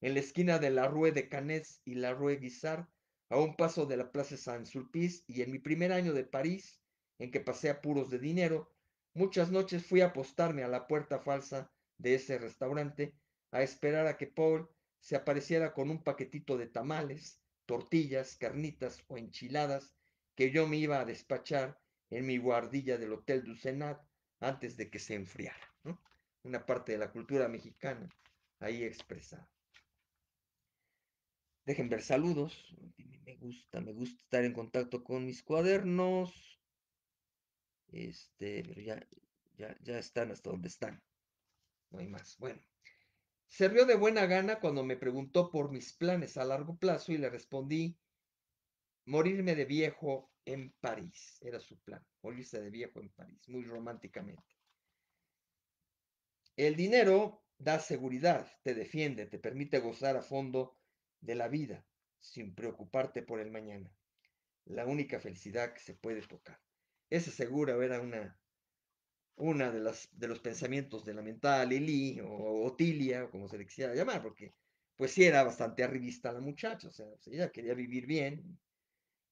A: en la esquina de la Rue de Canet y la Rue guisar a un paso de la Plaza saint Sulpice. Y en mi primer año de París, en que pasé apuros de dinero, muchas noches fui a apostarme a la puerta falsa de ese restaurante a esperar a que Paul se apareciera con un paquetito de tamales, tortillas, carnitas o enchiladas que yo me iba a despachar en mi guardilla del Hotel du antes de que se enfriara. Una parte de la cultura mexicana ahí expresada. Dejen ver saludos. Me gusta, me gusta estar en contacto con mis cuadernos. Este, pero ya, ya, ya están hasta donde están. No hay más. Bueno. Se de buena gana cuando me preguntó por mis planes a largo plazo y le respondí, morirme de viejo en París, era su plan, morirse de viejo en París, muy románticamente. El dinero da seguridad, te defiende, te permite gozar a fondo de la vida sin preocuparte por el mañana. La única felicidad que se puede tocar. Esa seguro era una una de, las, de los pensamientos de la mental Lili o Otilia, o como se le quisiera llamar, porque pues sí era bastante arribista la muchacha, o sea, pues, ella quería vivir bien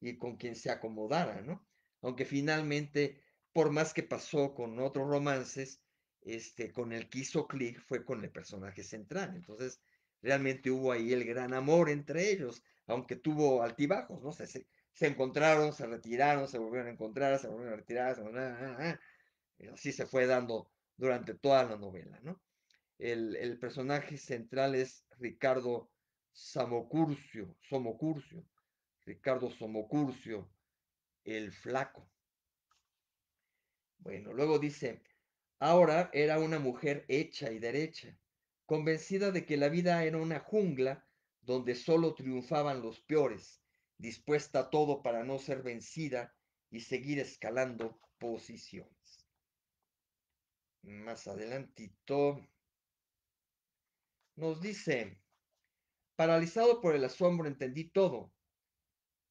A: y con quien se acomodara, ¿no? Aunque finalmente, por más que pasó con otros romances, este, con el que hizo clic fue con el personaje central, entonces realmente hubo ahí el gran amor entre ellos, aunque tuvo altibajos, ¿no? Se, se, se encontraron, se retiraron, se volvieron a encontrar, se volvieron a retirar, se volvieron a... Eh, así se fue dando durante toda la novela, ¿no? El, personaje central es Ricardo Samocurcio, Somocurcio, Ricardo Somocurcio, el flaco. Bueno, luego dice, ahora era una mujer hecha y derecha, convencida de que la vida era una jungla donde solo triunfaban los peores, dispuesta a todo para no ser vencida y seguir escalando posición más adelantito, nos dice, paralizado por el asombro entendí todo.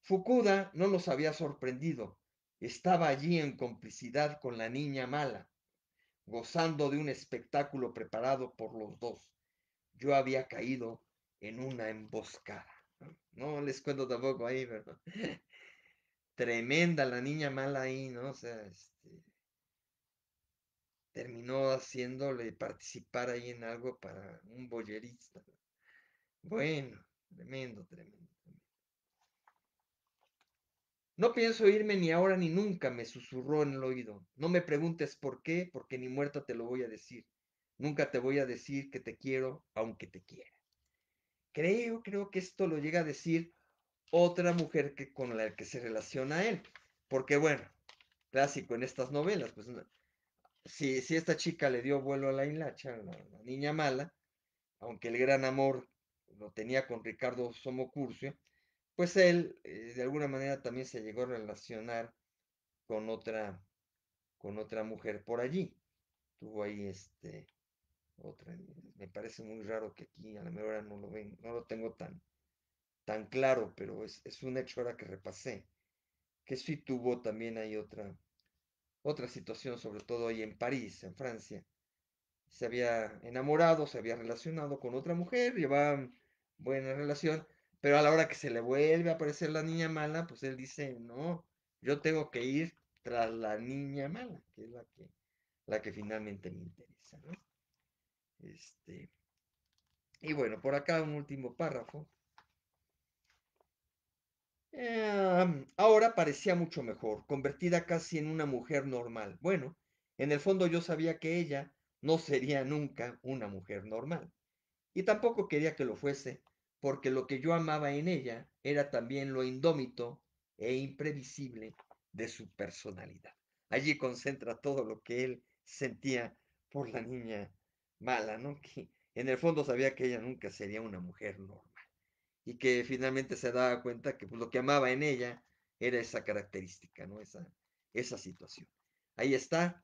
A: Fukuda no nos había sorprendido, estaba allí en complicidad con la niña mala, gozando de un espectáculo preparado por los dos. Yo había caído en una emboscada. No les cuento tampoco ahí, ¿verdad? Tremenda la niña mala ahí, ¿no? O sea, este, terminó haciéndole participar ahí en algo para un boyerista. Bueno, tremendo, tremendo, No pienso irme ni ahora ni nunca, me susurró en el oído. No me preguntes por qué, porque ni muerta te lo voy a decir. Nunca te voy a decir que te quiero, aunque te quiera. Creo, creo que esto lo llega a decir otra mujer que con la que se relaciona a él. Porque bueno, clásico en estas novelas, pues si, esta chica le dio vuelo a la inlacha, la, niña mala, aunque el gran amor lo tenía con Ricardo Somocurcio, pues él eh, de alguna manera también se llegó a relacionar con otra, con otra mujer por allí. Tuvo ahí este otra. Me parece muy raro que aquí a la mejor no lo ven, no lo tengo tan, tan claro, pero es, es un hecho ahora que repasé, que sí tuvo también ahí otra, otra situación, sobre todo ahí en París, en Francia. Se había enamorado, se había relacionado con otra mujer, llevaban buena relación, pero a la hora que se le vuelve a aparecer la niña mala, pues él dice, no, yo tengo que ir tras la niña mala, que es la que, la que finalmente me interesa, este, y bueno, por acá un último párrafo Em, ahora parecía mucho mejor, convertida casi en una mujer normal. Bueno, en el fondo yo sabía que ella no sería nunca una mujer normal. Y tampoco quería que lo fuese, porque lo que yo amaba en ella era también lo indómito e imprevisible de su personalidad. Allí concentra todo lo que él sentía por la niña mala, ¿no? en el fondo sabía que ella nunca sería una mujer normal y que finalmente se daba cuenta que pues, lo que amaba en ella era esa característica, ¿no? Esa, situación. Ahí está,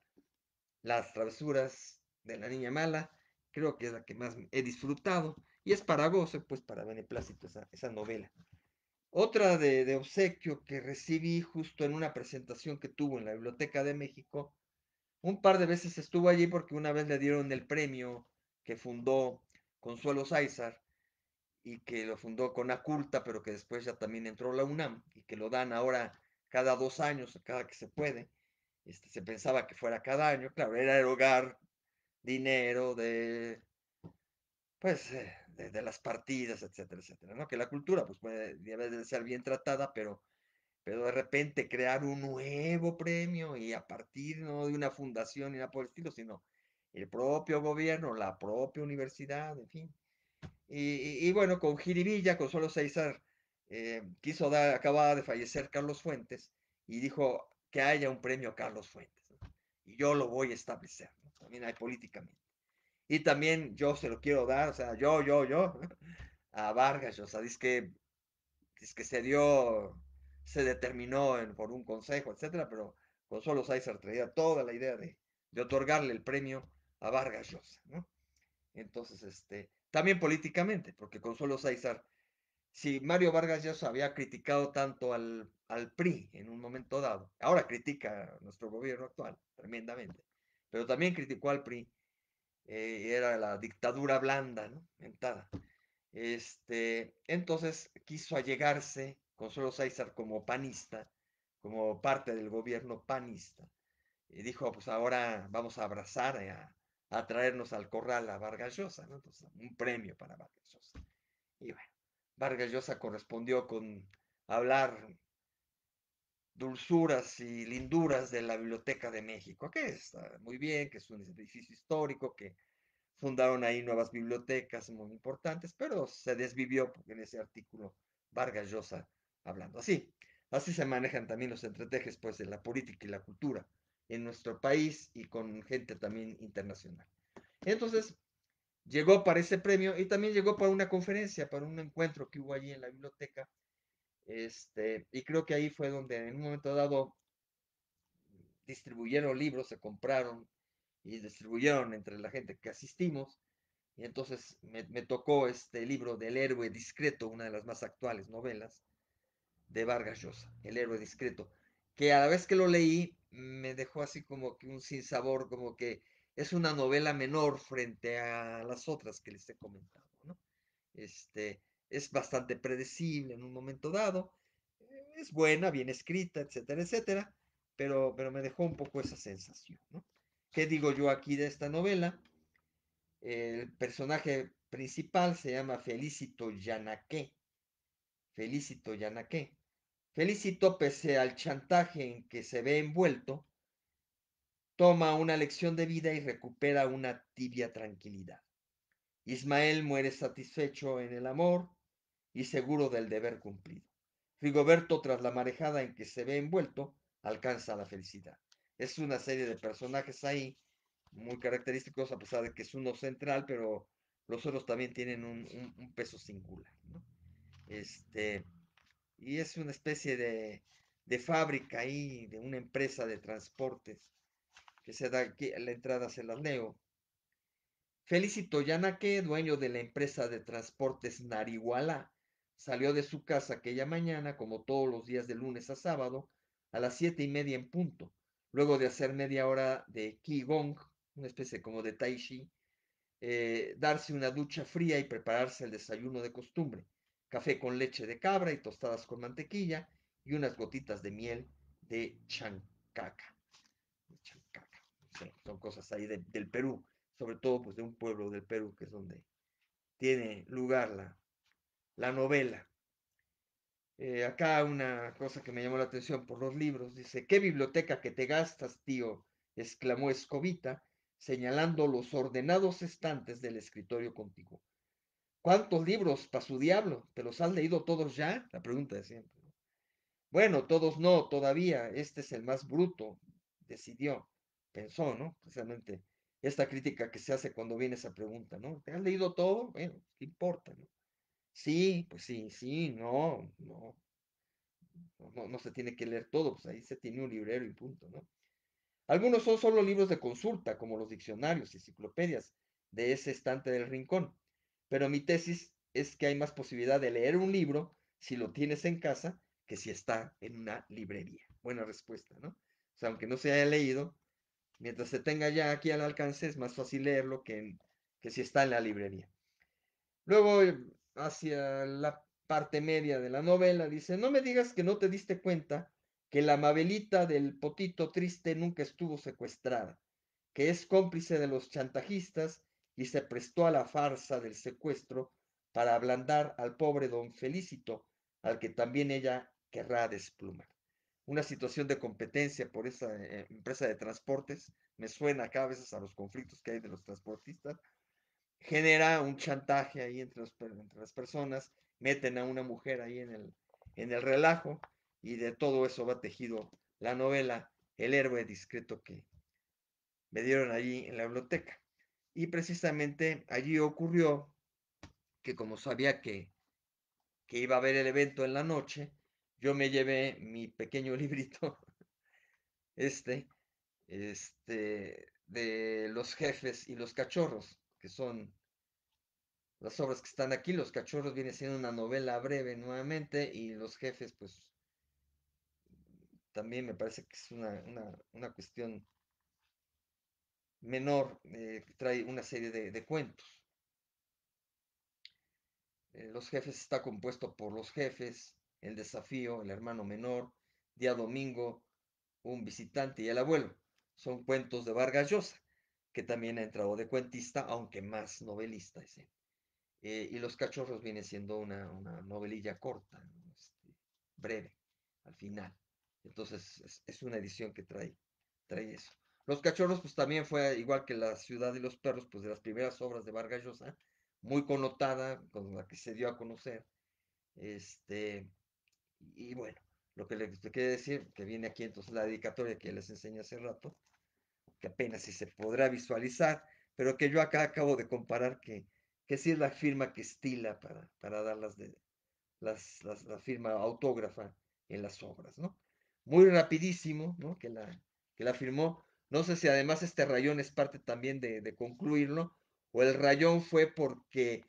A: las travesuras de la niña mala, creo que es la que más he disfrutado, y es para gozo, pues para beneplácito esa, esa novela. Otra de, de, obsequio que recibí justo en una presentación que tuvo en la Biblioteca de México, un par de veces estuvo allí porque una vez le dieron el premio que fundó Consuelo Sáizar y que lo fundó con la culta, pero que después ya también entró la UNAM y que lo dan ahora cada dos años, cada que se puede. Este, se pensaba que fuera cada año, claro, era el hogar, dinero de, pues, eh, de, las partidas, etcétera, etcétera, ¿no? Que la cultura, pues, puede, debe de ser bien tratada, pero, pero de repente crear un nuevo premio y a partir, no de una fundación ni nada por el estilo, sino el propio gobierno, la propia universidad, en fin. Y, bueno, con Giribilla, Consuelo César eh, quiso dar, acababa de fallecer Carlos Fuentes y dijo que haya un premio a Carlos Fuentes. Y yo lo voy a establecer, también hay políticamente. Y también yo se lo quiero dar, o sea, yo, yo, yo, a Vargas, Llosa. dice que, se dio, se determinó en, por un consejo, etcétera, pero Consuelo César traía toda la idea de, otorgarle el premio a Vargas Llosa, Entonces, este, también políticamente, porque Consuelo Sáizar, si Mario Vargas ya se había criticado tanto al, al PRI en un momento dado, ahora critica nuestro gobierno actual tremendamente, pero también criticó al PRI, eh, era la dictadura blanda, ¿no? Mentada. Este, entonces quiso allegarse Consuelo César como panista, como parte del gobierno panista. Y dijo, pues ahora vamos a abrazar a, a traernos al corral a Vargas Llosa, ¿no? Entonces, un premio para Vargas Y bueno, Vargas correspondió con hablar dulzuras y linduras de la Biblioteca de México, que está muy bien, que es un edificio histórico, que fundaron ahí nuevas bibliotecas muy importantes, pero se desvivió porque en ese artículo Vargas hablando así. Así se manejan también los entretejes, pues, de la política y la cultura en nuestro país y con gente también internacional. Entonces, llegó para ese premio y también llegó para una conferencia, para un encuentro que hubo allí en la biblioteca. Este, y creo que ahí fue donde en un momento dado distribuyeron libros, se compraron y distribuyeron entre la gente que asistimos. Y entonces me, me tocó este libro del héroe discreto, una de las más actuales novelas de Vargas Llosa, El héroe discreto que a la vez que lo leí me dejó así como que un sinsabor, como que es una novela menor frente a las otras que les he comentado, ¿no? Este, es bastante predecible en un momento dado, es buena, bien escrita, etcétera, etcétera, pero, pero me dejó un poco esa sensación, ¿no? ¿Qué digo yo aquí de esta novela? El personaje principal se llama Felicito Yanaque. Felicito Yanaque. Felicito, pese al chantaje en que se ve envuelto, toma una lección de vida y recupera una tibia tranquilidad. Ismael muere satisfecho en el amor y seguro del deber cumplido. Rigoberto, tras la marejada en que se ve envuelto, alcanza la felicidad. Es una serie de personajes ahí muy característicos, a pesar de que es uno central, pero los otros también tienen un, peso singular. Este, y es una especie de, fábrica ahí, de una empresa de transportes que se da aquí, a la entrada se las leo. Felicito Yanake, dueño de la empresa de transportes Nariwala. salió de su casa aquella mañana, como todos los días de lunes a sábado, a las siete y media en punto, luego de hacer media hora de Qigong, una especie como de Tai eh, darse una ducha fría y prepararse el desayuno de costumbre café con leche de cabra y tostadas con mantequilla y unas gotitas de miel de chancaca. son cosas ahí del Perú, sobre todo pues de un pueblo del Perú que es donde tiene lugar la, la novela. Eh, acá una cosa que me llamó la atención por los libros, dice, ¿qué biblioteca que te gastas, tío? exclamó Escobita, señalando los ordenados estantes del escritorio contiguo. ¿Cuántos libros para su diablo? ¿Te los has leído todos ya? La pregunta de siempre. Bueno, todos no, todavía. Este es el más bruto. Decidió, pensó, ¿no? Precisamente esta crítica que se hace cuando viene esa pregunta, ¿no? ¿Te has leído todo? Bueno, pues, ¿qué importa, no? Sí, pues sí, sí, no, no. No, se tiene que leer todo, pues ahí se tiene un librero y punto, ¿no? Algunos son solo libros de consulta, como los diccionarios, y enciclopedias, de ese estante del rincón. Pero mi tesis es que hay más posibilidad de leer un libro si lo tienes en casa que si está en una librería. Buena respuesta, ¿no? O sea, aunque no se haya leído, mientras se tenga ya aquí al alcance, es más fácil leerlo que, que si está en la librería. Luego, eh, hacia la parte media de la novela, dice, no me digas que no te diste cuenta que la Mabelita del potito triste nunca estuvo secuestrada, que es cómplice de los chantajistas y se prestó a la farsa del secuestro para ablandar al pobre don Felicito, al que también ella querrá desplumar. Una situación de competencia por esa eh, empresa de transportes, me suena acá a veces a los conflictos que hay de los transportistas, genera un chantaje ahí entre, las personas, meten a una mujer ahí en el, en el relajo y de todo eso va tejido la novela El héroe discreto que me dieron allí en la biblioteca. Y precisamente allí ocurrió que como sabía que, iba a haber el evento en la noche, yo me llevé mi pequeño librito, este, este, de los jefes y los cachorros, que son las obras que están aquí. Los cachorros viene siendo una novela breve nuevamente y los jefes, pues, también me parece que es una, una cuestión menor eh, trae una serie de, cuentos. Eh, los jefes está compuesto por los jefes, el desafío, el hermano menor, Día Domingo, un visitante y el abuelo. Son cuentos de Vargas Llosa, que también ha entrado de cuentista, aunque más novelista. Ese. Eh, y Los Cachorros viene siendo una, novelilla corta, este, breve, al final. Entonces es, es una edición que trae, trae eso. Los Cachorros, pues también fue igual que La Ciudad y los Perros, pues de las primeras obras de Vargas Llosa, muy connotada, con la que se dio a conocer. Este, y bueno, lo que les quiero decir, que viene aquí entonces la dedicatoria que les enseñé hace rato, que apenas si se podrá visualizar, pero que yo acá acabo de comparar que, que sí es la firma que estila para, para dar las, de, las, las, la firma autógrafa en las obras, ¿no? Muy rapidísimo, ¿no? Que la, que la firmó no sé si además este rayón es parte también de, concluirlo, o el rayón fue porque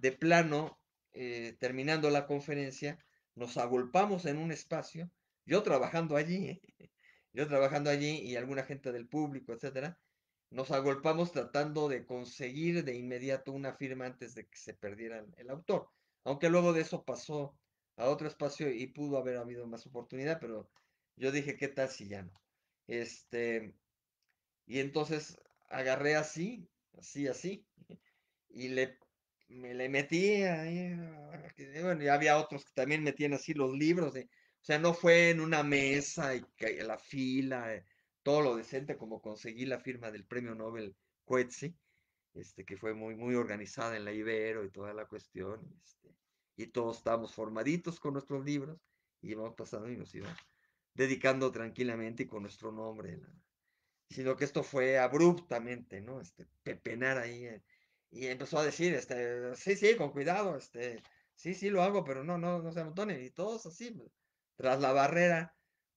A: de plano, eh, terminando la conferencia, nos agolpamos en un espacio, yo trabajando allí, ¿eh? yo trabajando allí y alguna gente del público, etcétera, nos agolpamos tratando de conseguir de inmediato una firma antes de que se perdiera el autor. Aunque luego de eso pasó a otro espacio y pudo haber habido más oportunidad, pero yo dije, ¿qué tal si ya no? Este, y entonces agarré así, así, así, y le, me le metí ahí. Ah, bueno, ya había otros que también metían así los libros. o sea, no fue en una mesa y la fila, eh, todo lo decente como conseguí la firma del premio Nobel Coetzee, este, que fue muy, muy organizada en la Ibero y toda la cuestión. Este, y todos estábamos formaditos con nuestros libros y hemos pasando y nos íbamos dedicando tranquilamente y con nuestro nombre. La, sino que esto fue abruptamente, ¿no? Este, pepenar ahí. Eh, y empezó a decir, este, sí, sí, con cuidado, este, sí, sí lo hago, pero no, no, no se amontonen. Y todos así, pues, tras la barrera,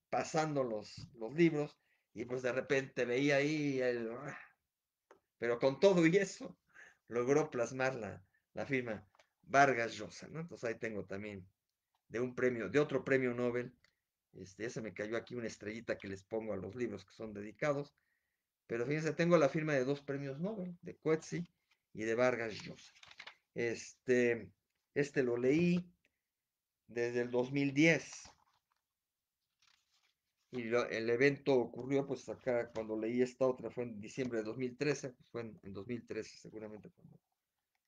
A: pasando los, los libros, y pues de repente veía ahí el... ¡ah! Pero con todo y eso, logró plasmar la, la firma Vargas Llosa, ¿no? Entonces ahí tengo también de un premio, de otro premio Nobel, este, ese me cayó aquí una estrellita que les pongo a los libros que son dedicados, pero fíjense, tengo la firma de dos premios Nobel, de Coetzee y de Vargas Llosa. Este, este lo leí desde el 2010. Y el evento ocurrió, pues acá, cuando leí esta otra, fue en diciembre de 2013, pues, fue en, 2013 seguramente cuando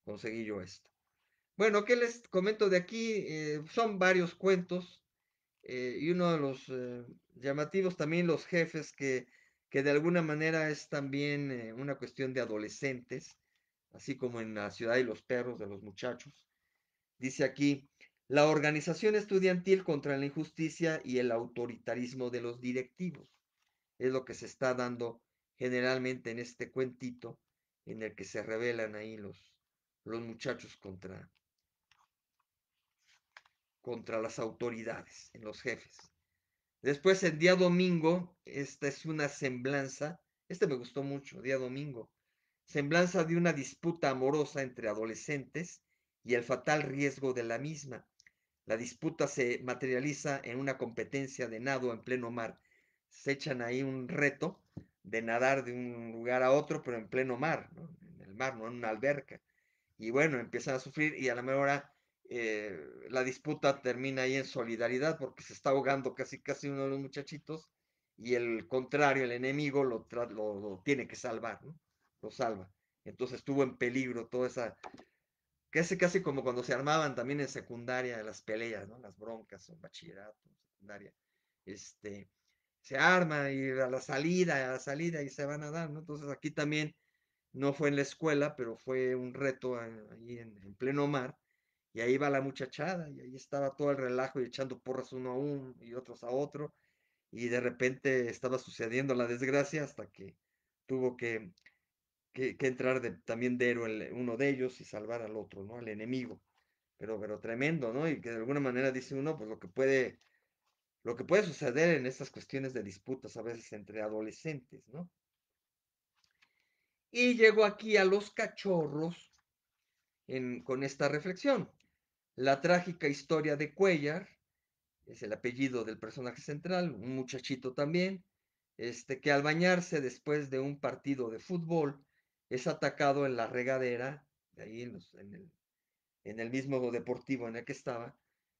A: conseguí yo esto. Bueno, ¿qué les comento de aquí? Eh, son varios cuentos eh, y uno de los eh, llamativos también los jefes que que de alguna manera es también eh, una cuestión de adolescentes, así como en la ciudad y los perros de los muchachos. Dice aquí, la organización estudiantil contra la injusticia y el autoritarismo de los directivos. Es lo que se está dando generalmente en este cuentito en el que se revelan ahí los, los muchachos contra, contra las autoridades, en los jefes. Después el día domingo, esta es una semblanza, este me gustó mucho, día domingo, semblanza de una disputa amorosa entre adolescentes y el fatal riesgo de la misma. La disputa se materializa en una competencia de nado en pleno mar. Se echan ahí un reto de nadar de un lugar a otro, pero en pleno mar, en el mar, no en una alberca. Y bueno, empiezan a sufrir y a la mejor eh, la disputa termina ahí en solidaridad porque se está ahogando casi casi uno de los muchachitos y el contrario, el enemigo lo, tiene que salvar, ¿no? Lo salva. Entonces estuvo en peligro toda esa, casi casi como cuando se armaban también en secundaria las peleas, ¿no? Las broncas, en bachillerato, en secundaria. Este, se arma y a la salida, a la salida y se van a dar, ¿no? Entonces aquí también no fue en la escuela, pero fue un reto eh, ahí en pleno mar y ahí va la muchachada, y ahí estaba todo el relajo y echando porras uno a uno y otros a otro. Y de repente estaba sucediendo la desgracia hasta que tuvo que, que, entrar también de héroe uno de ellos y salvar al otro, ¿no? Al enemigo. Pero, pero tremendo, ¿no? Y que de alguna manera dice uno, pues lo que puede, lo que puede suceder en estas cuestiones de disputas a veces entre adolescentes, ¿no? Y llegó aquí a los cachorros con esta reflexión. La trágica historia de Cuellar, es el apellido del personaje central, un muchachito también, este, que al bañarse después de un partido de fútbol es atacado en la regadera, de ahí en, el, mismo deportivo en el que estaba,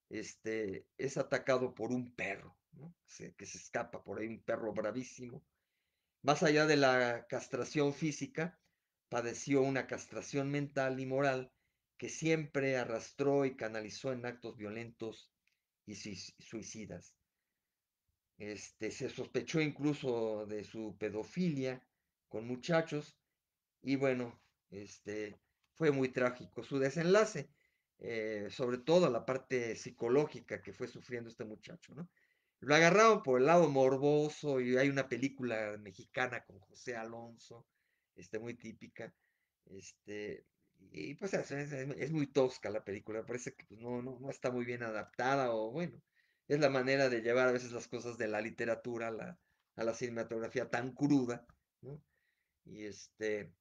A: este, es atacado por un perro, que se escapa por ahí, un perro bravísimo. Más allá de la castración física, padeció una castración mental y moral que siempre arrastró y canalizó en actos violentos y suicidas. Este, se sospechó incluso de su pedofilia con muchachos y bueno, este, fue muy trágico su desenlace, eh, sobre todo la parte psicológica que fue sufriendo este muchacho, Lo agarraron por el lado morboso y hay una película mexicana con José Alonso, este, muy típica, este, y pues es, muy tosca la película, parece que pues, no, no, no está muy bien adaptada o bueno, es la manera de llevar a veces las cosas de la literatura a la, cinematografía tan cruda, ¿no? Y este,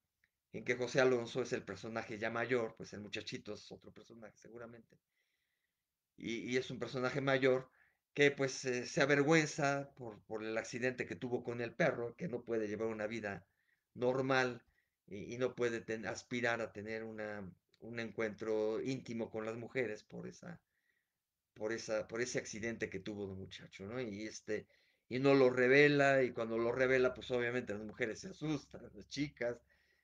A: en que José Alonso es el personaje ya mayor, pues el muchachito es otro personaje seguramente, y, es un personaje mayor que pues eh, se avergüenza por, por el accidente que tuvo con el perro, que no puede llevar una vida normal y, no puede aspirar a tener una, un encuentro íntimo con las mujeres por esa, por esa, por ese accidente que tuvo el muchacho, ¿no? Y este, y no lo revela, y cuando lo revela, pues obviamente las mujeres se asustan, las chicas,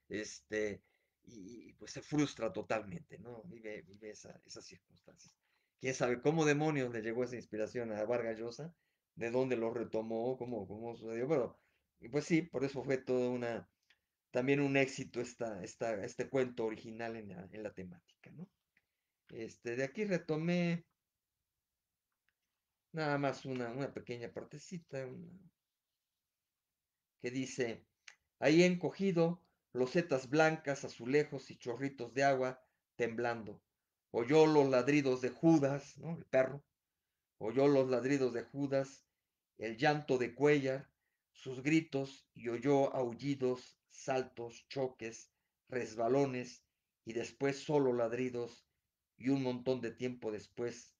A: este, y, pues se frustra totalmente, ¿no? Vive, vive esas circunstancias. Quién sabe cómo demonios le llegó esa inspiración a Vargas Llosa, de dónde lo retomó, cómo, cómo sucedió, pero pues sí, por eso fue toda una, también un éxito esta, este cuento original en la, temática, ¿no? Este, de aquí retomé nada más una, pequeña partecita que dice, ahí encogido, los setas blancas, azulejos y chorritos de agua temblando. Oyó los ladridos de Judas, ¿no? El perro. Oyó los ladridos de Judas, el llanto de cuella, sus gritos y oyó aullidos saltos, choques, resbalones y después solo ladridos y un montón de tiempo después.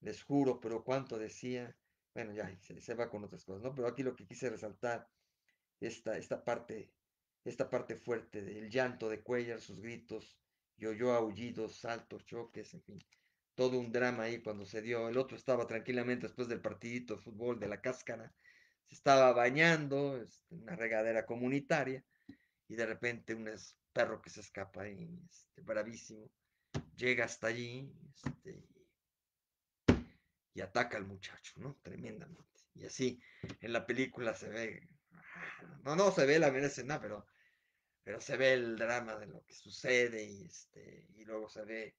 A: Les juro, pero cuánto decía. Bueno, ya se, se va con otras cosas, ¿no? Pero aquí lo que quise resaltar, esta, esta parte, esta parte fuerte del llanto de Cuellar, sus gritos, yo yo aullidos, saltos, choques, en fin, todo un drama ahí cuando se dio. El otro estaba tranquilamente después del partidito de fútbol de la cáscara estaba bañando, este, una regadera comunitaria, y de repente un perro que se escapa y este, bravísimo, llega hasta allí este, y ataca al muchacho, ¿no? Tremendamente. Y así en la película se ve, ah, no, no se ve la mera escena, pero, pero se ve el drama de lo que sucede y, este, y luego se ve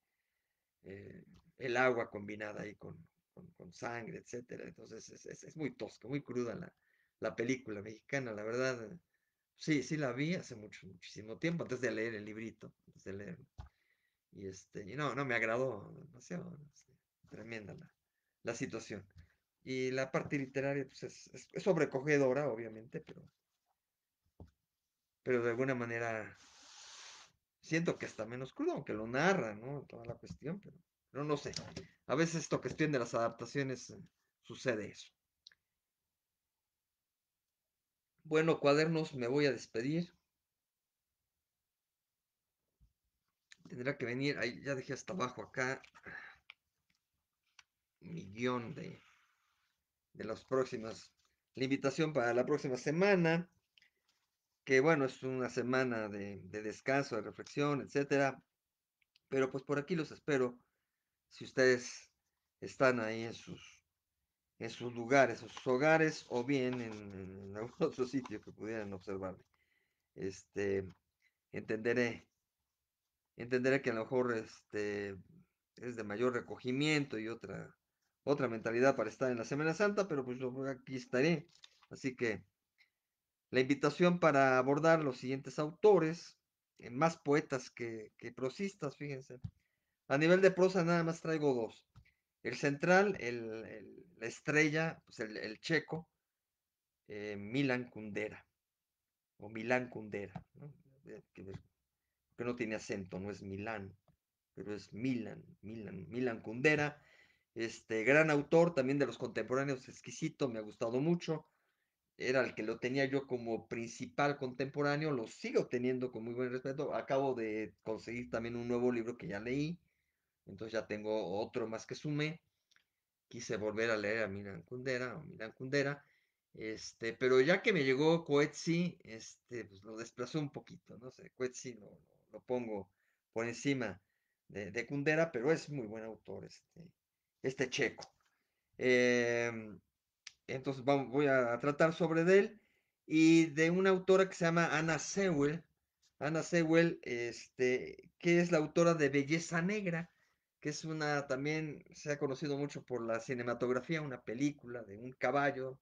A: eh, el agua combinada ahí con, con, sangre, etcétera. Entonces es, muy tosca, muy cruda la, la película mexicana, la verdad. Sí, sí la vi hace mucho, muchísimo tiempo, antes de leer el librito, antes de leerlo. Y este, no, no me agradó demasiado, este, tremenda la, la, situación. Y la parte literaria, pues es, sobrecogedora, obviamente, pero, pero de alguna manera siento que está menos crudo, aunque lo narra, ¿no? Toda la cuestión, pero, no sé. A veces esto, cuestión de las adaptaciones eh, sucede eso. Bueno, cuadernos, me voy a despedir. Tendrá que venir, ahí ya dejé hasta abajo acá mi guión de, de las próximas, la invitación para la próxima semana, que bueno, es una semana de, descanso, de reflexión, etcétera. Pero pues por aquí los espero, si ustedes están ahí en sus en sus lugares, en sus hogares o bien en, algún otro sitio que pudieran observarle. Este, entenderé, entenderé que a lo mejor este, es de mayor recogimiento y otra, otra mentalidad para estar en la Semana Santa, pero pues aquí estaré. Así que la invitación para abordar los siguientes autores, eh, más poetas que, que prosistas, fíjense. A nivel de prosa nada más traigo dos. El central, el, la estrella, pues el, checo, eh, Milan Kundera, o Milan Kundera, eh, que no tiene acento, no es Milán, pero es Milan, Milan, Milan Kundera, este gran autor también de los contemporáneos, exquisito, me ha gustado mucho, era el que lo tenía yo como principal contemporáneo, lo sigo teniendo con muy buen respeto, acabo de conseguir también un nuevo libro que ya leí, entonces ya tengo otro más que sumé. Quise volver a leer a Milan Kundera o Milan Kundera. Este, pero ya que me llegó Coetzee, este, pues, lo desplazó un poquito, no sé, Coetzee lo, pongo por encima de, Kundera, pero es muy buen autor este, este checo. Em, entonces voy a tratar sobre él y de una autora que se llama Ana Sewell, Ana Sewell, este, que es la autora de Belleza Negra, que es una, también se ha conocido mucho por la cinematografía, una película de un caballo,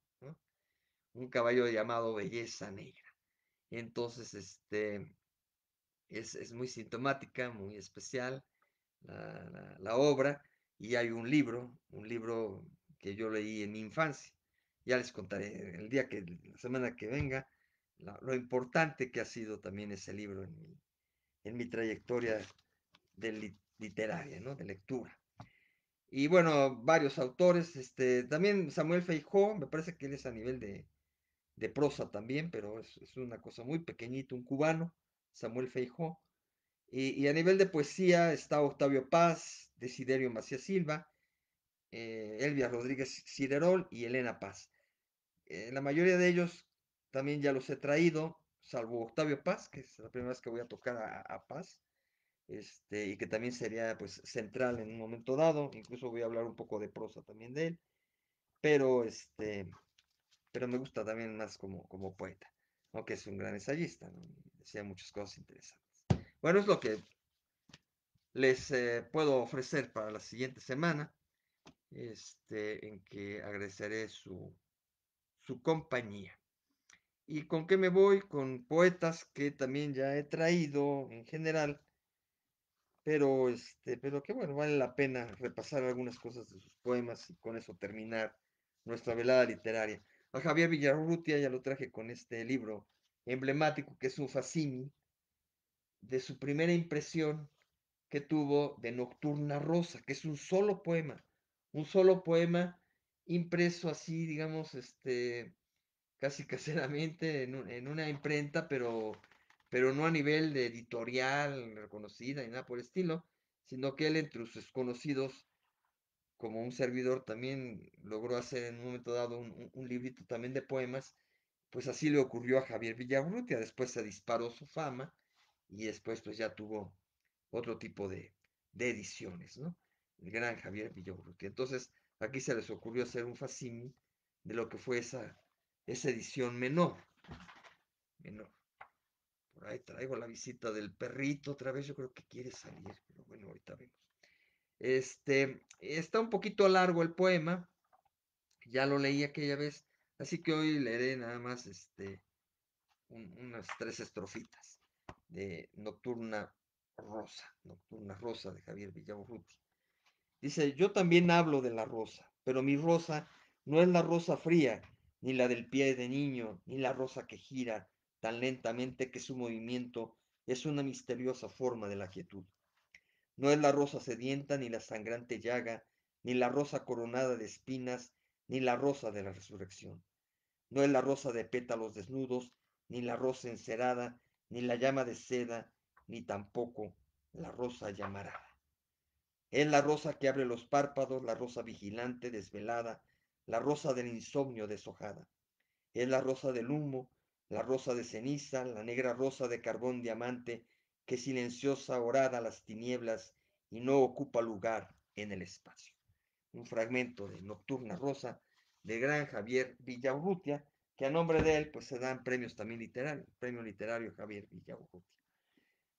A: un caballo llamado Belleza Negra. entonces, este, es, muy sintomática, muy especial la, obra, y hay un libro, un libro que yo leí en mi infancia. Ya les contaré el día que, la semana que venga, lo importante que ha sido también ese libro en mi, en mi trayectoria del, literaria, ¿no? De lectura. Y bueno, varios autores, este, también Samuel Feijó, me parece que él es a nivel de, de prosa también, pero es, una cosa muy pequeñita, un cubano, Samuel Feijó. Y, a nivel de poesía está Octavio Paz, Desiderio Macías Silva, eh, Elvia Rodríguez Ciderol y Elena Paz. Eh, la mayoría de ellos también ya los he traído, salvo Octavio Paz, que es la primera vez que voy a tocar a Paz. Este, y que también sería pues central en un momento dado, incluso voy a hablar un poco de prosa también de él, pero este, pero me gusta también más como, como poeta, aunque es un gran ensayista, decía muchas cosas interesantes. Bueno, es lo que les eh, puedo ofrecer para la siguiente semana, este, en que agradeceré su, su compañía. ¿Y con qué me voy? Con poetas que también ya he traído en general pero este, pero que bueno, vale la pena repasar algunas cosas de sus poemas y con eso terminar nuestra velada literaria. A Javier Villarrutia ya lo traje con este libro emblemático que es un fascini de su primera impresión que tuvo de Nocturna Rosa, que es un solo poema, un solo poema impreso así, digamos, este, casi caseramente en una imprenta, pero pero no a nivel de editorial reconocida ni nada por el estilo, sino que él entre sus conocidos, como un servidor, también logró hacer en un momento dado un, librito también de poemas, pues así le ocurrió a Javier Villagrutia, después se disparó su fama y después pues ya tuvo otro tipo de, ediciones, ¿no? El gran Javier Villagrutia. Entonces, aquí se les ocurrió hacer un facsímil de lo que fue esa, esa edición menor, menor ahí traigo la visita del perrito otra vez. Yo creo que quiere salir, pero bueno, ahorita vemos. Este, está un poquito largo el poema. Ya lo leí aquella vez. Así que hoy leeré nada más este, unas tres estrofitas de Nocturna Rosa, Nocturna Rosa de Javier Villaurruti. Dice, yo también hablo de la rosa, pero mi rosa no es la rosa fría, ni la del pie de niño, ni la rosa que gira, tan lentamente que su movimiento es una misteriosa forma de la quietud. No es la rosa sedienta ni la sangrante llaga, ni la rosa coronada de espinas, ni la rosa de la resurrección. No es la rosa de pétalos desnudos, ni la rosa encerada, ni la llama de seda, ni tampoco la rosa llamarada. Es la rosa que abre los párpados, la rosa vigilante, desvelada, la rosa del insomnio deshojada. Es la rosa del humo, la rosa de ceniza, la negra rosa de carbón diamante, que silenciosa orada las tinieblas y no ocupa lugar en el espacio. Un fragmento de Nocturna Rosa de gran Javier Villaurrutia, que a nombre de él pues se dan premios también literarios, premio literario Javier Villaurrutia.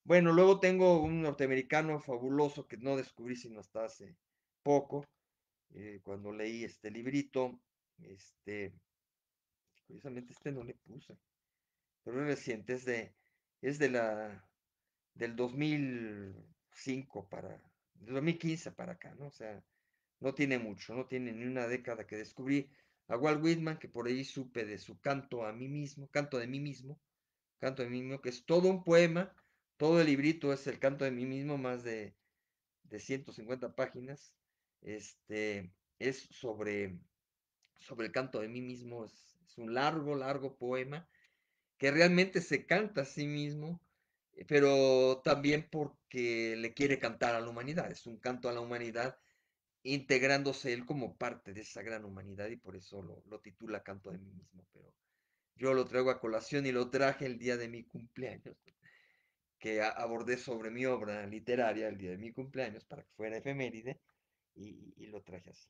A: Bueno, luego tengo un norteamericano fabuloso que no descubrí sino hasta hace poco, eh, cuando leí este librito, este, curiosamente este no le puse, pero es reciente, es de, es de la, del 2005 para, del 2015 para acá, ¿no? O sea, no tiene mucho, no tiene ni una década que descubrí a Walt Whitman, que por ahí supe de su canto a mí mismo, canto de mí mismo, canto de mí mismo, que es todo un poema, todo el librito es el canto de mí mismo, más de, de 150 páginas, este, es sobre, sobre el canto de mí mismo, es un largo, largo poema realmente se canta a sí mismo, eh, pero también porque le quiere cantar a la humanidad. Es un canto a la humanidad integrándose él como parte de esa gran humanidad y por eso lo, titula Canto de mí mismo, pero yo lo traigo a colación y lo traje el día de mi cumpleaños, que abordé sobre mi obra literaria el día de mi cumpleaños para que fuera efeméride y, y lo traje así.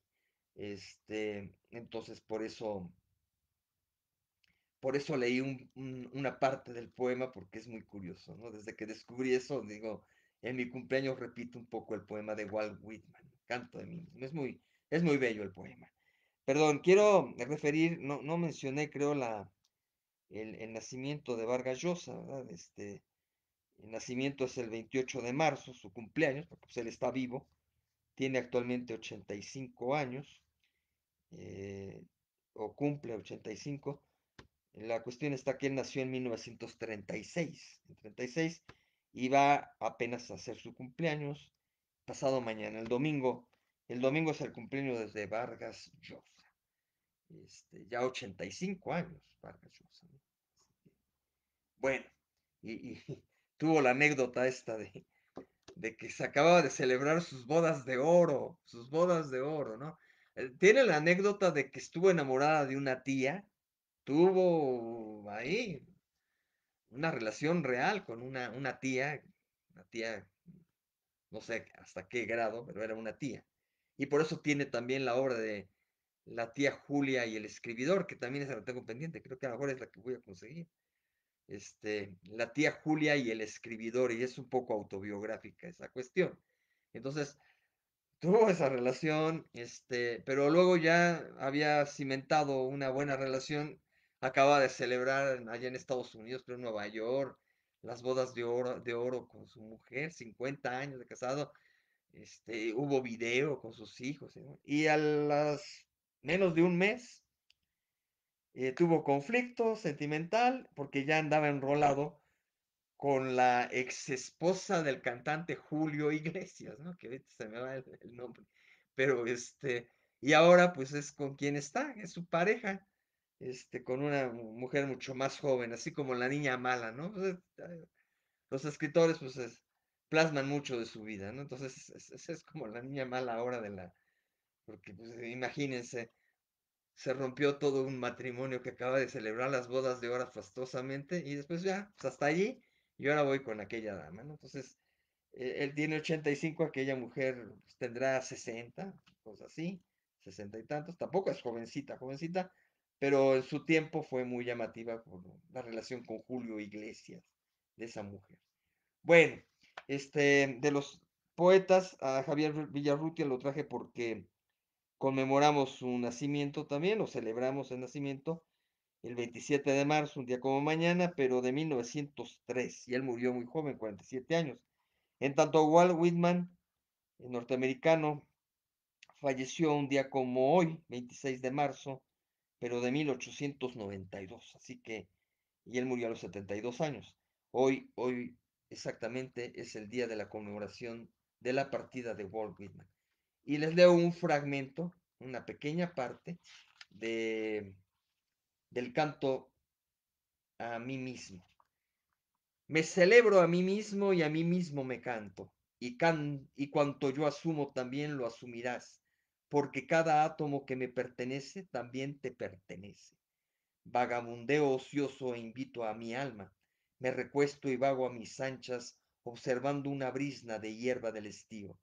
A: Este, entonces por eso por eso leí una parte del poema, porque es muy curioso, ¿no? Desde que descubrí eso, digo, en mi cumpleaños repito un poco el poema de Walt Whitman, Canto de mí Es muy, es muy bello el poema. Perdón, quiero referir, no, mencioné, creo, la, el, nacimiento de Vargas Llosa, ¿verdad? Este, el nacimiento es el 28 de marzo, su cumpleaños, porque pues, él está vivo, tiene actualmente 85 años, eh, o cumple 85, la cuestión está que él nació en 1936. En 36 iba apenas a hacer su cumpleaños pasado mañana, el domingo. El domingo es el cumpleaños de Vargas Llosa. Este, ya 85 años, Vargas Llosa. Bueno, y, tuvo la anécdota esta de, de que se acababa de celebrar sus bodas de oro, sus bodas de oro, ¿no? Eh, tiene la anécdota de que estuvo enamorada de una tía tuvo ahí una relación real con una, tía, una tía, no sé hasta qué grado, pero era una tía. Y por eso tiene también la obra de la tía Julia y el escribidor, que también es la tengo pendiente, creo que a lo mejor es la que voy a conseguir. Este, la tía Julia y el escribidor, y es un poco autobiográfica esa cuestión. Entonces, tuvo esa relación, este, pero luego ya había cimentado una buena relación acaba de celebrar allá en Estados Unidos, pero en Nueva York, las bodas de oro, de oro con su mujer, 50 años de casado, este, hubo video con sus hijos, ¿eh? y a las menos de un mes eh, tuvo conflicto sentimental porque ya andaba enrolado con la ex esposa del cantante Julio Iglesias, ¿no? Que se me va el, nombre, pero este, y ahora pues es con quien está, es su pareja. Este, con una mujer mucho más joven, así como la niña mala, ¿no? los escritores, pues, plasman mucho de su vida, ¿no? Entonces, es, es, como la niña mala ahora de la... Porque, pues, imagínense, se rompió todo un matrimonio que acaba de celebrar las bodas de horas fastosamente y después ya, pues hasta allí, y ahora voy con aquella dama, ¿no? Entonces, e, él tiene 85, aquella mujer pues, tendrá 60, cosas así, 60 y tantos, tampoco es jovencita, jovencita, pero en su tiempo fue muy llamativa por la relación con Julio Iglesias, de esa mujer. Bueno, este, de los poetas, a Javier Villarrutia lo traje porque conmemoramos su nacimiento también, o celebramos el nacimiento el 27 de marzo, un día como mañana, pero de 1903, y él murió muy joven, 47 años. En tanto, Walt Whitman, el norteamericano, falleció un día como hoy, 26 de marzo pero de 1892. Así que, y él murió a los 72 años. Hoy, hoy exactamente es el día de la conmemoración de la partida de Walt Whitman. Y les leo un fragmento, una pequeña parte de, del canto a mí mismo. Me celebro a mí mismo y a mí mismo me canto, y, can, y cuanto yo asumo también lo asumirás porque cada átomo que me pertenece también te pertenece. Vagabundeo ocioso e invito a mi alma, me recuesto y vago a mis anchas, observando una brisna de hierba del estío.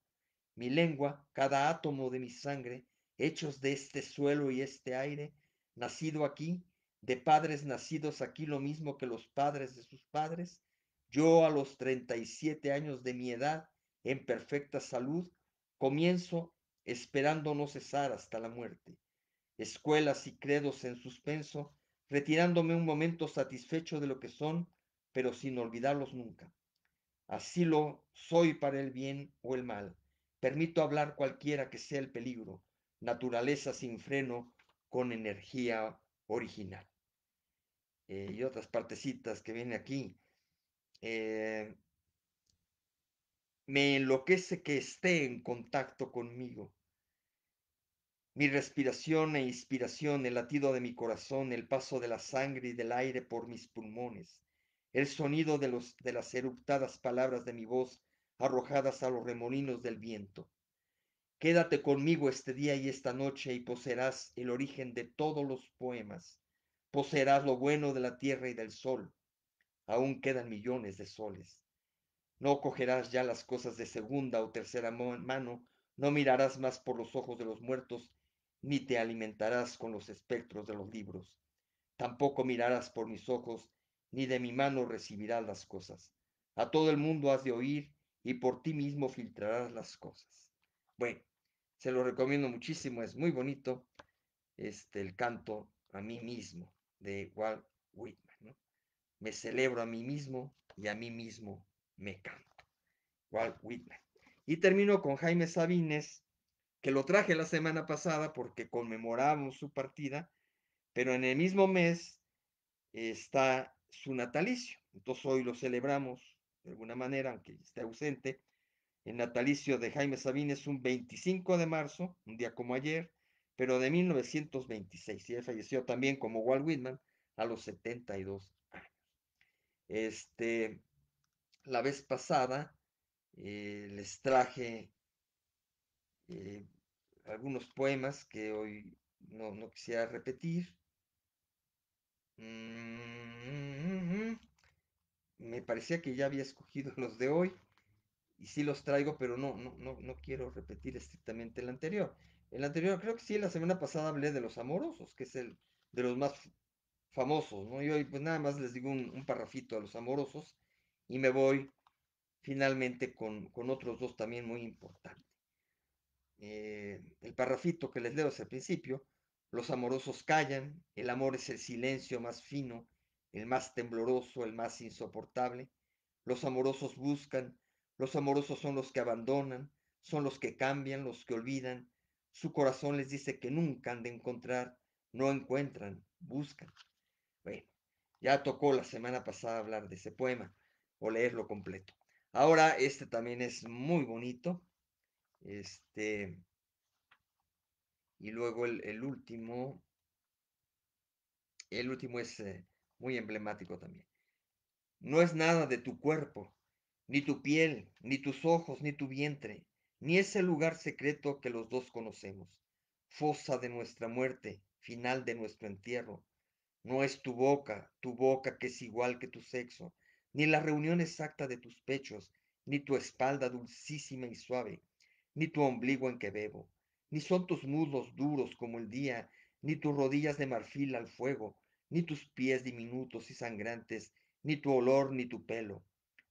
A: Mi lengua, cada átomo de mi sangre, hechos de este suelo y este aire, nacido aquí, de padres nacidos aquí lo mismo que los padres de sus padres, yo a los 37 años de mi edad, en perfecta salud, comienzo esperando no cesar hasta la muerte. Escuelas y credos en suspenso, retirándome un momento satisfecho de lo que son, pero sin olvidarlos nunca. Así lo soy para el bien o el mal. Permito hablar cualquiera que sea el peligro, naturaleza sin freno, con energía original. Eh, y otras partecitas que viene aquí. Eh, me enloquece que esté en contacto conmigo. Mi respiración e inspiración, el latido de mi corazón, el paso de la sangre y del aire por mis pulmones, el sonido de, las eruptadas palabras de mi voz arrojadas a los remolinos del viento. Quédate conmigo este día y esta noche y poseerás el origen de todos los poemas, poseerás lo bueno de la tierra y del sol. Aún quedan millones de soles. No cogerás ya las cosas de segunda o tercera mano, no mirarás más por los ojos de los muertos, ni te alimentarás con los espectros de los libros. Tampoco mirarás por mis ojos, ni de mi mano recibirás las cosas. A todo el mundo has de oír y por ti mismo filtrarás las cosas. Bueno, se lo recomiendo muchísimo, es muy bonito este, el canto a mí mismo de Walt Whitman. Me celebro a mí mismo y a mí mismo me canto. Walt Whitman. Y termino con Jaime Sabines, que lo traje la semana pasada porque conmemoramos su partida, pero en el mismo mes está su natalicio. Entonces hoy lo celebramos de alguna manera, aunque esté ausente. El natalicio de Jaime Sabines un 25 de marzo, un día como ayer, pero de 1926. Y él falleció también como Walt Whitman a los 72 años. Este, la vez pasada eh, les traje eh, algunos poemas que hoy no, quisiera repetir. Mm, me parecía que ya había escogido los de hoy y sí los traigo, pero no, no, no, quiero repetir estrictamente el anterior. El anterior, creo que sí, la semana pasada hablé de los amorosos, que es el de los más famosos, ¿no? Y hoy pues nada más les digo un, un parrafito a los amorosos, y me voy finalmente con, otros dos también muy importantes. Eh, el parrafito que les leo es el principio, los amorosos callan, el amor es el silencio más fino, el más tembloroso, el más insoportable, los amorosos buscan, los amorosos son los que abandonan, son los que cambian, los que olvidan, su corazón les dice que nunca han de encontrar, no encuentran, buscan. Bueno, ya tocó la semana pasada hablar de ese poema o leerlo completo. Ahora, este también es muy bonito. Este. Y luego el, último. El último es eh, muy emblemático también. No es nada de tu cuerpo, ni tu piel, ni tus ojos, ni tu vientre, ni ese lugar secreto que los dos conocemos. Fosa de nuestra muerte, final de nuestro entierro. No es tu boca, tu boca que es igual que tu sexo, ni la reunión exacta de tus pechos, ni tu espalda dulcísima y suave, ni tu ombligo en que bebo, ni son tus muslos duros como el día, ni tus rodillas de marfil al fuego, ni tus pies diminutos y sangrantes, ni tu olor, ni tu pelo.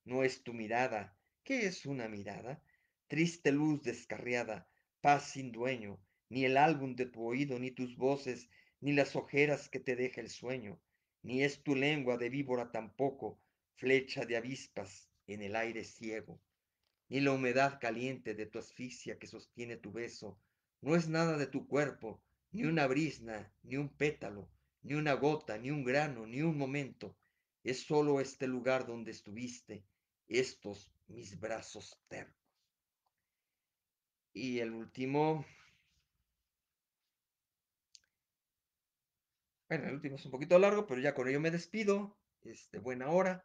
A: No es tu mirada. ¿Qué es una mirada? Triste luz descarriada, paz sin dueño, ni el álbum de tu oído, ni tus voces, ni las ojeras que te deja el sueño, ni es tu lengua de víbora tampoco, flecha de avispas en el aire ciego, ni la humedad caliente de tu asfixia que sostiene tu beso, no es nada de tu cuerpo, ni una brisna, ni un pétalo, ni una gota, ni un grano, ni un momento, es solo este lugar donde estuviste, estos mis brazos ternos. Y el último, bueno, el último es un poquito largo, pero ya con ello me despido, de este, buena hora.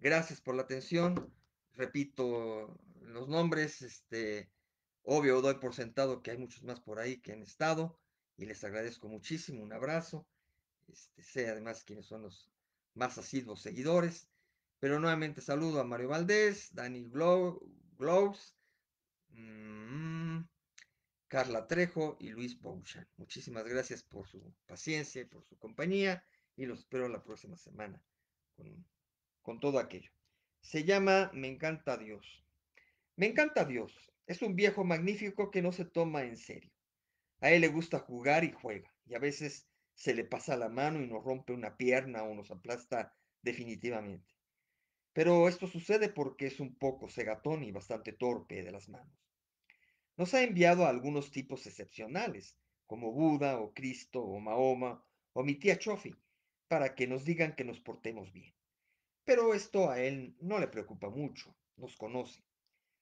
A: Gracias por la atención. Repito los nombres. Este, obvio, doy por sentado que hay muchos más por ahí que han estado y les agradezco muchísimo. Un abrazo. Este, sé además quienes son los más asiduos seguidores. Pero nuevamente saludo a Mario Valdés, Dani Gloves, mm, Carla Trejo y Luis Bouchan, Muchísimas gracias por su paciencia y por su compañía y los espero la próxima semana con todo aquello. Se llama Me encanta Dios. Me encanta Dios. Es un viejo magnífico que no se toma en serio. A él le gusta jugar y juega. Y a veces se le pasa la mano y nos rompe una pierna o nos aplasta definitivamente. Pero esto sucede porque es un poco cegatón y bastante torpe de las manos. Nos ha enviado a algunos tipos excepcionales, como Buda o Cristo o Mahoma o mi tía Chofi, para que nos digan que nos portemos bien. Pero esto a él no le preocupa mucho, nos conoce.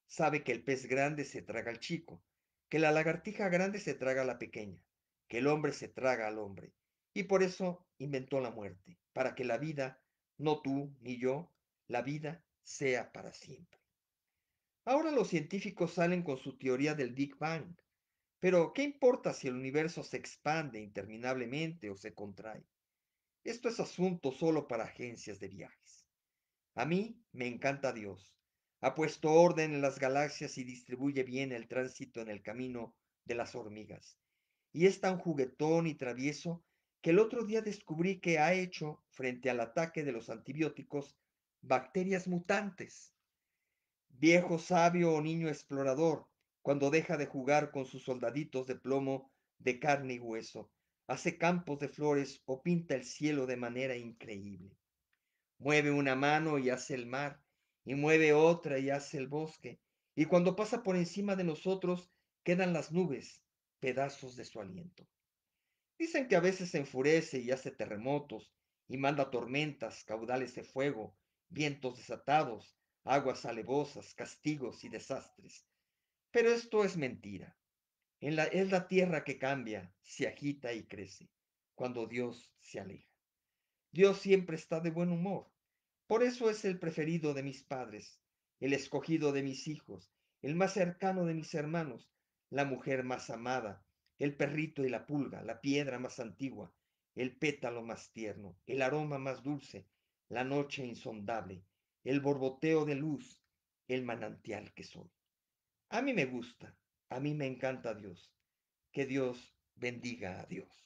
A: Sabe que el pez grande se traga al chico, que la lagartija grande se traga a la pequeña, que el hombre se traga al hombre, y por eso inventó la muerte, para que la vida, no tú ni yo, la vida sea para siempre. Ahora los científicos salen con su teoría del Big Bang, pero ¿qué importa si el universo se expande interminablemente o se contrae? Esto es asunto solo para agencias de viaje. A mí me encanta Dios. Ha puesto orden en las galaxias y distribuye bien el tránsito en el camino de las hormigas. Y es tan juguetón y travieso que el otro día descubrí que ha hecho, frente al ataque de los antibióticos, bacterias mutantes. Viejo sabio o niño explorador, cuando deja de jugar con sus soldaditos de plomo de carne y hueso, hace campos de flores o pinta el cielo de manera increíble. Mueve una mano y hace el mar, y mueve otra y hace el bosque, y cuando pasa por encima de nosotros quedan las nubes, pedazos de su aliento. Dicen que a veces se enfurece y hace terremotos, y manda tormentas, caudales de fuego, vientos desatados, aguas alevosas, castigos y desastres. Pero esto es mentira. es la tierra que cambia, se agita y crece, cuando Dios se aleja. Dios siempre está de buen humor. Por eso es el preferido de mis padres, el escogido de mis hijos, el más cercano de mis hermanos, la mujer más amada, el perrito y la pulga, la piedra más antigua, el pétalo más tierno, el aroma más dulce, la noche insondable, el borboteo de luz, el manantial que soy. A mí me gusta, a mí me encanta Dios. Que Dios bendiga a Dios.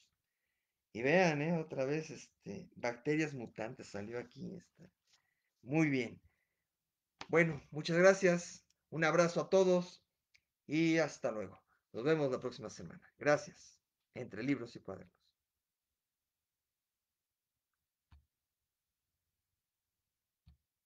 A: Y vean, ¿eh? otra vez, este, bacterias mutantes salió aquí. Está. Muy bien. Bueno, muchas gracias. Un abrazo a todos y hasta luego. Nos vemos la próxima semana. Gracias. Entre libros y cuadernos.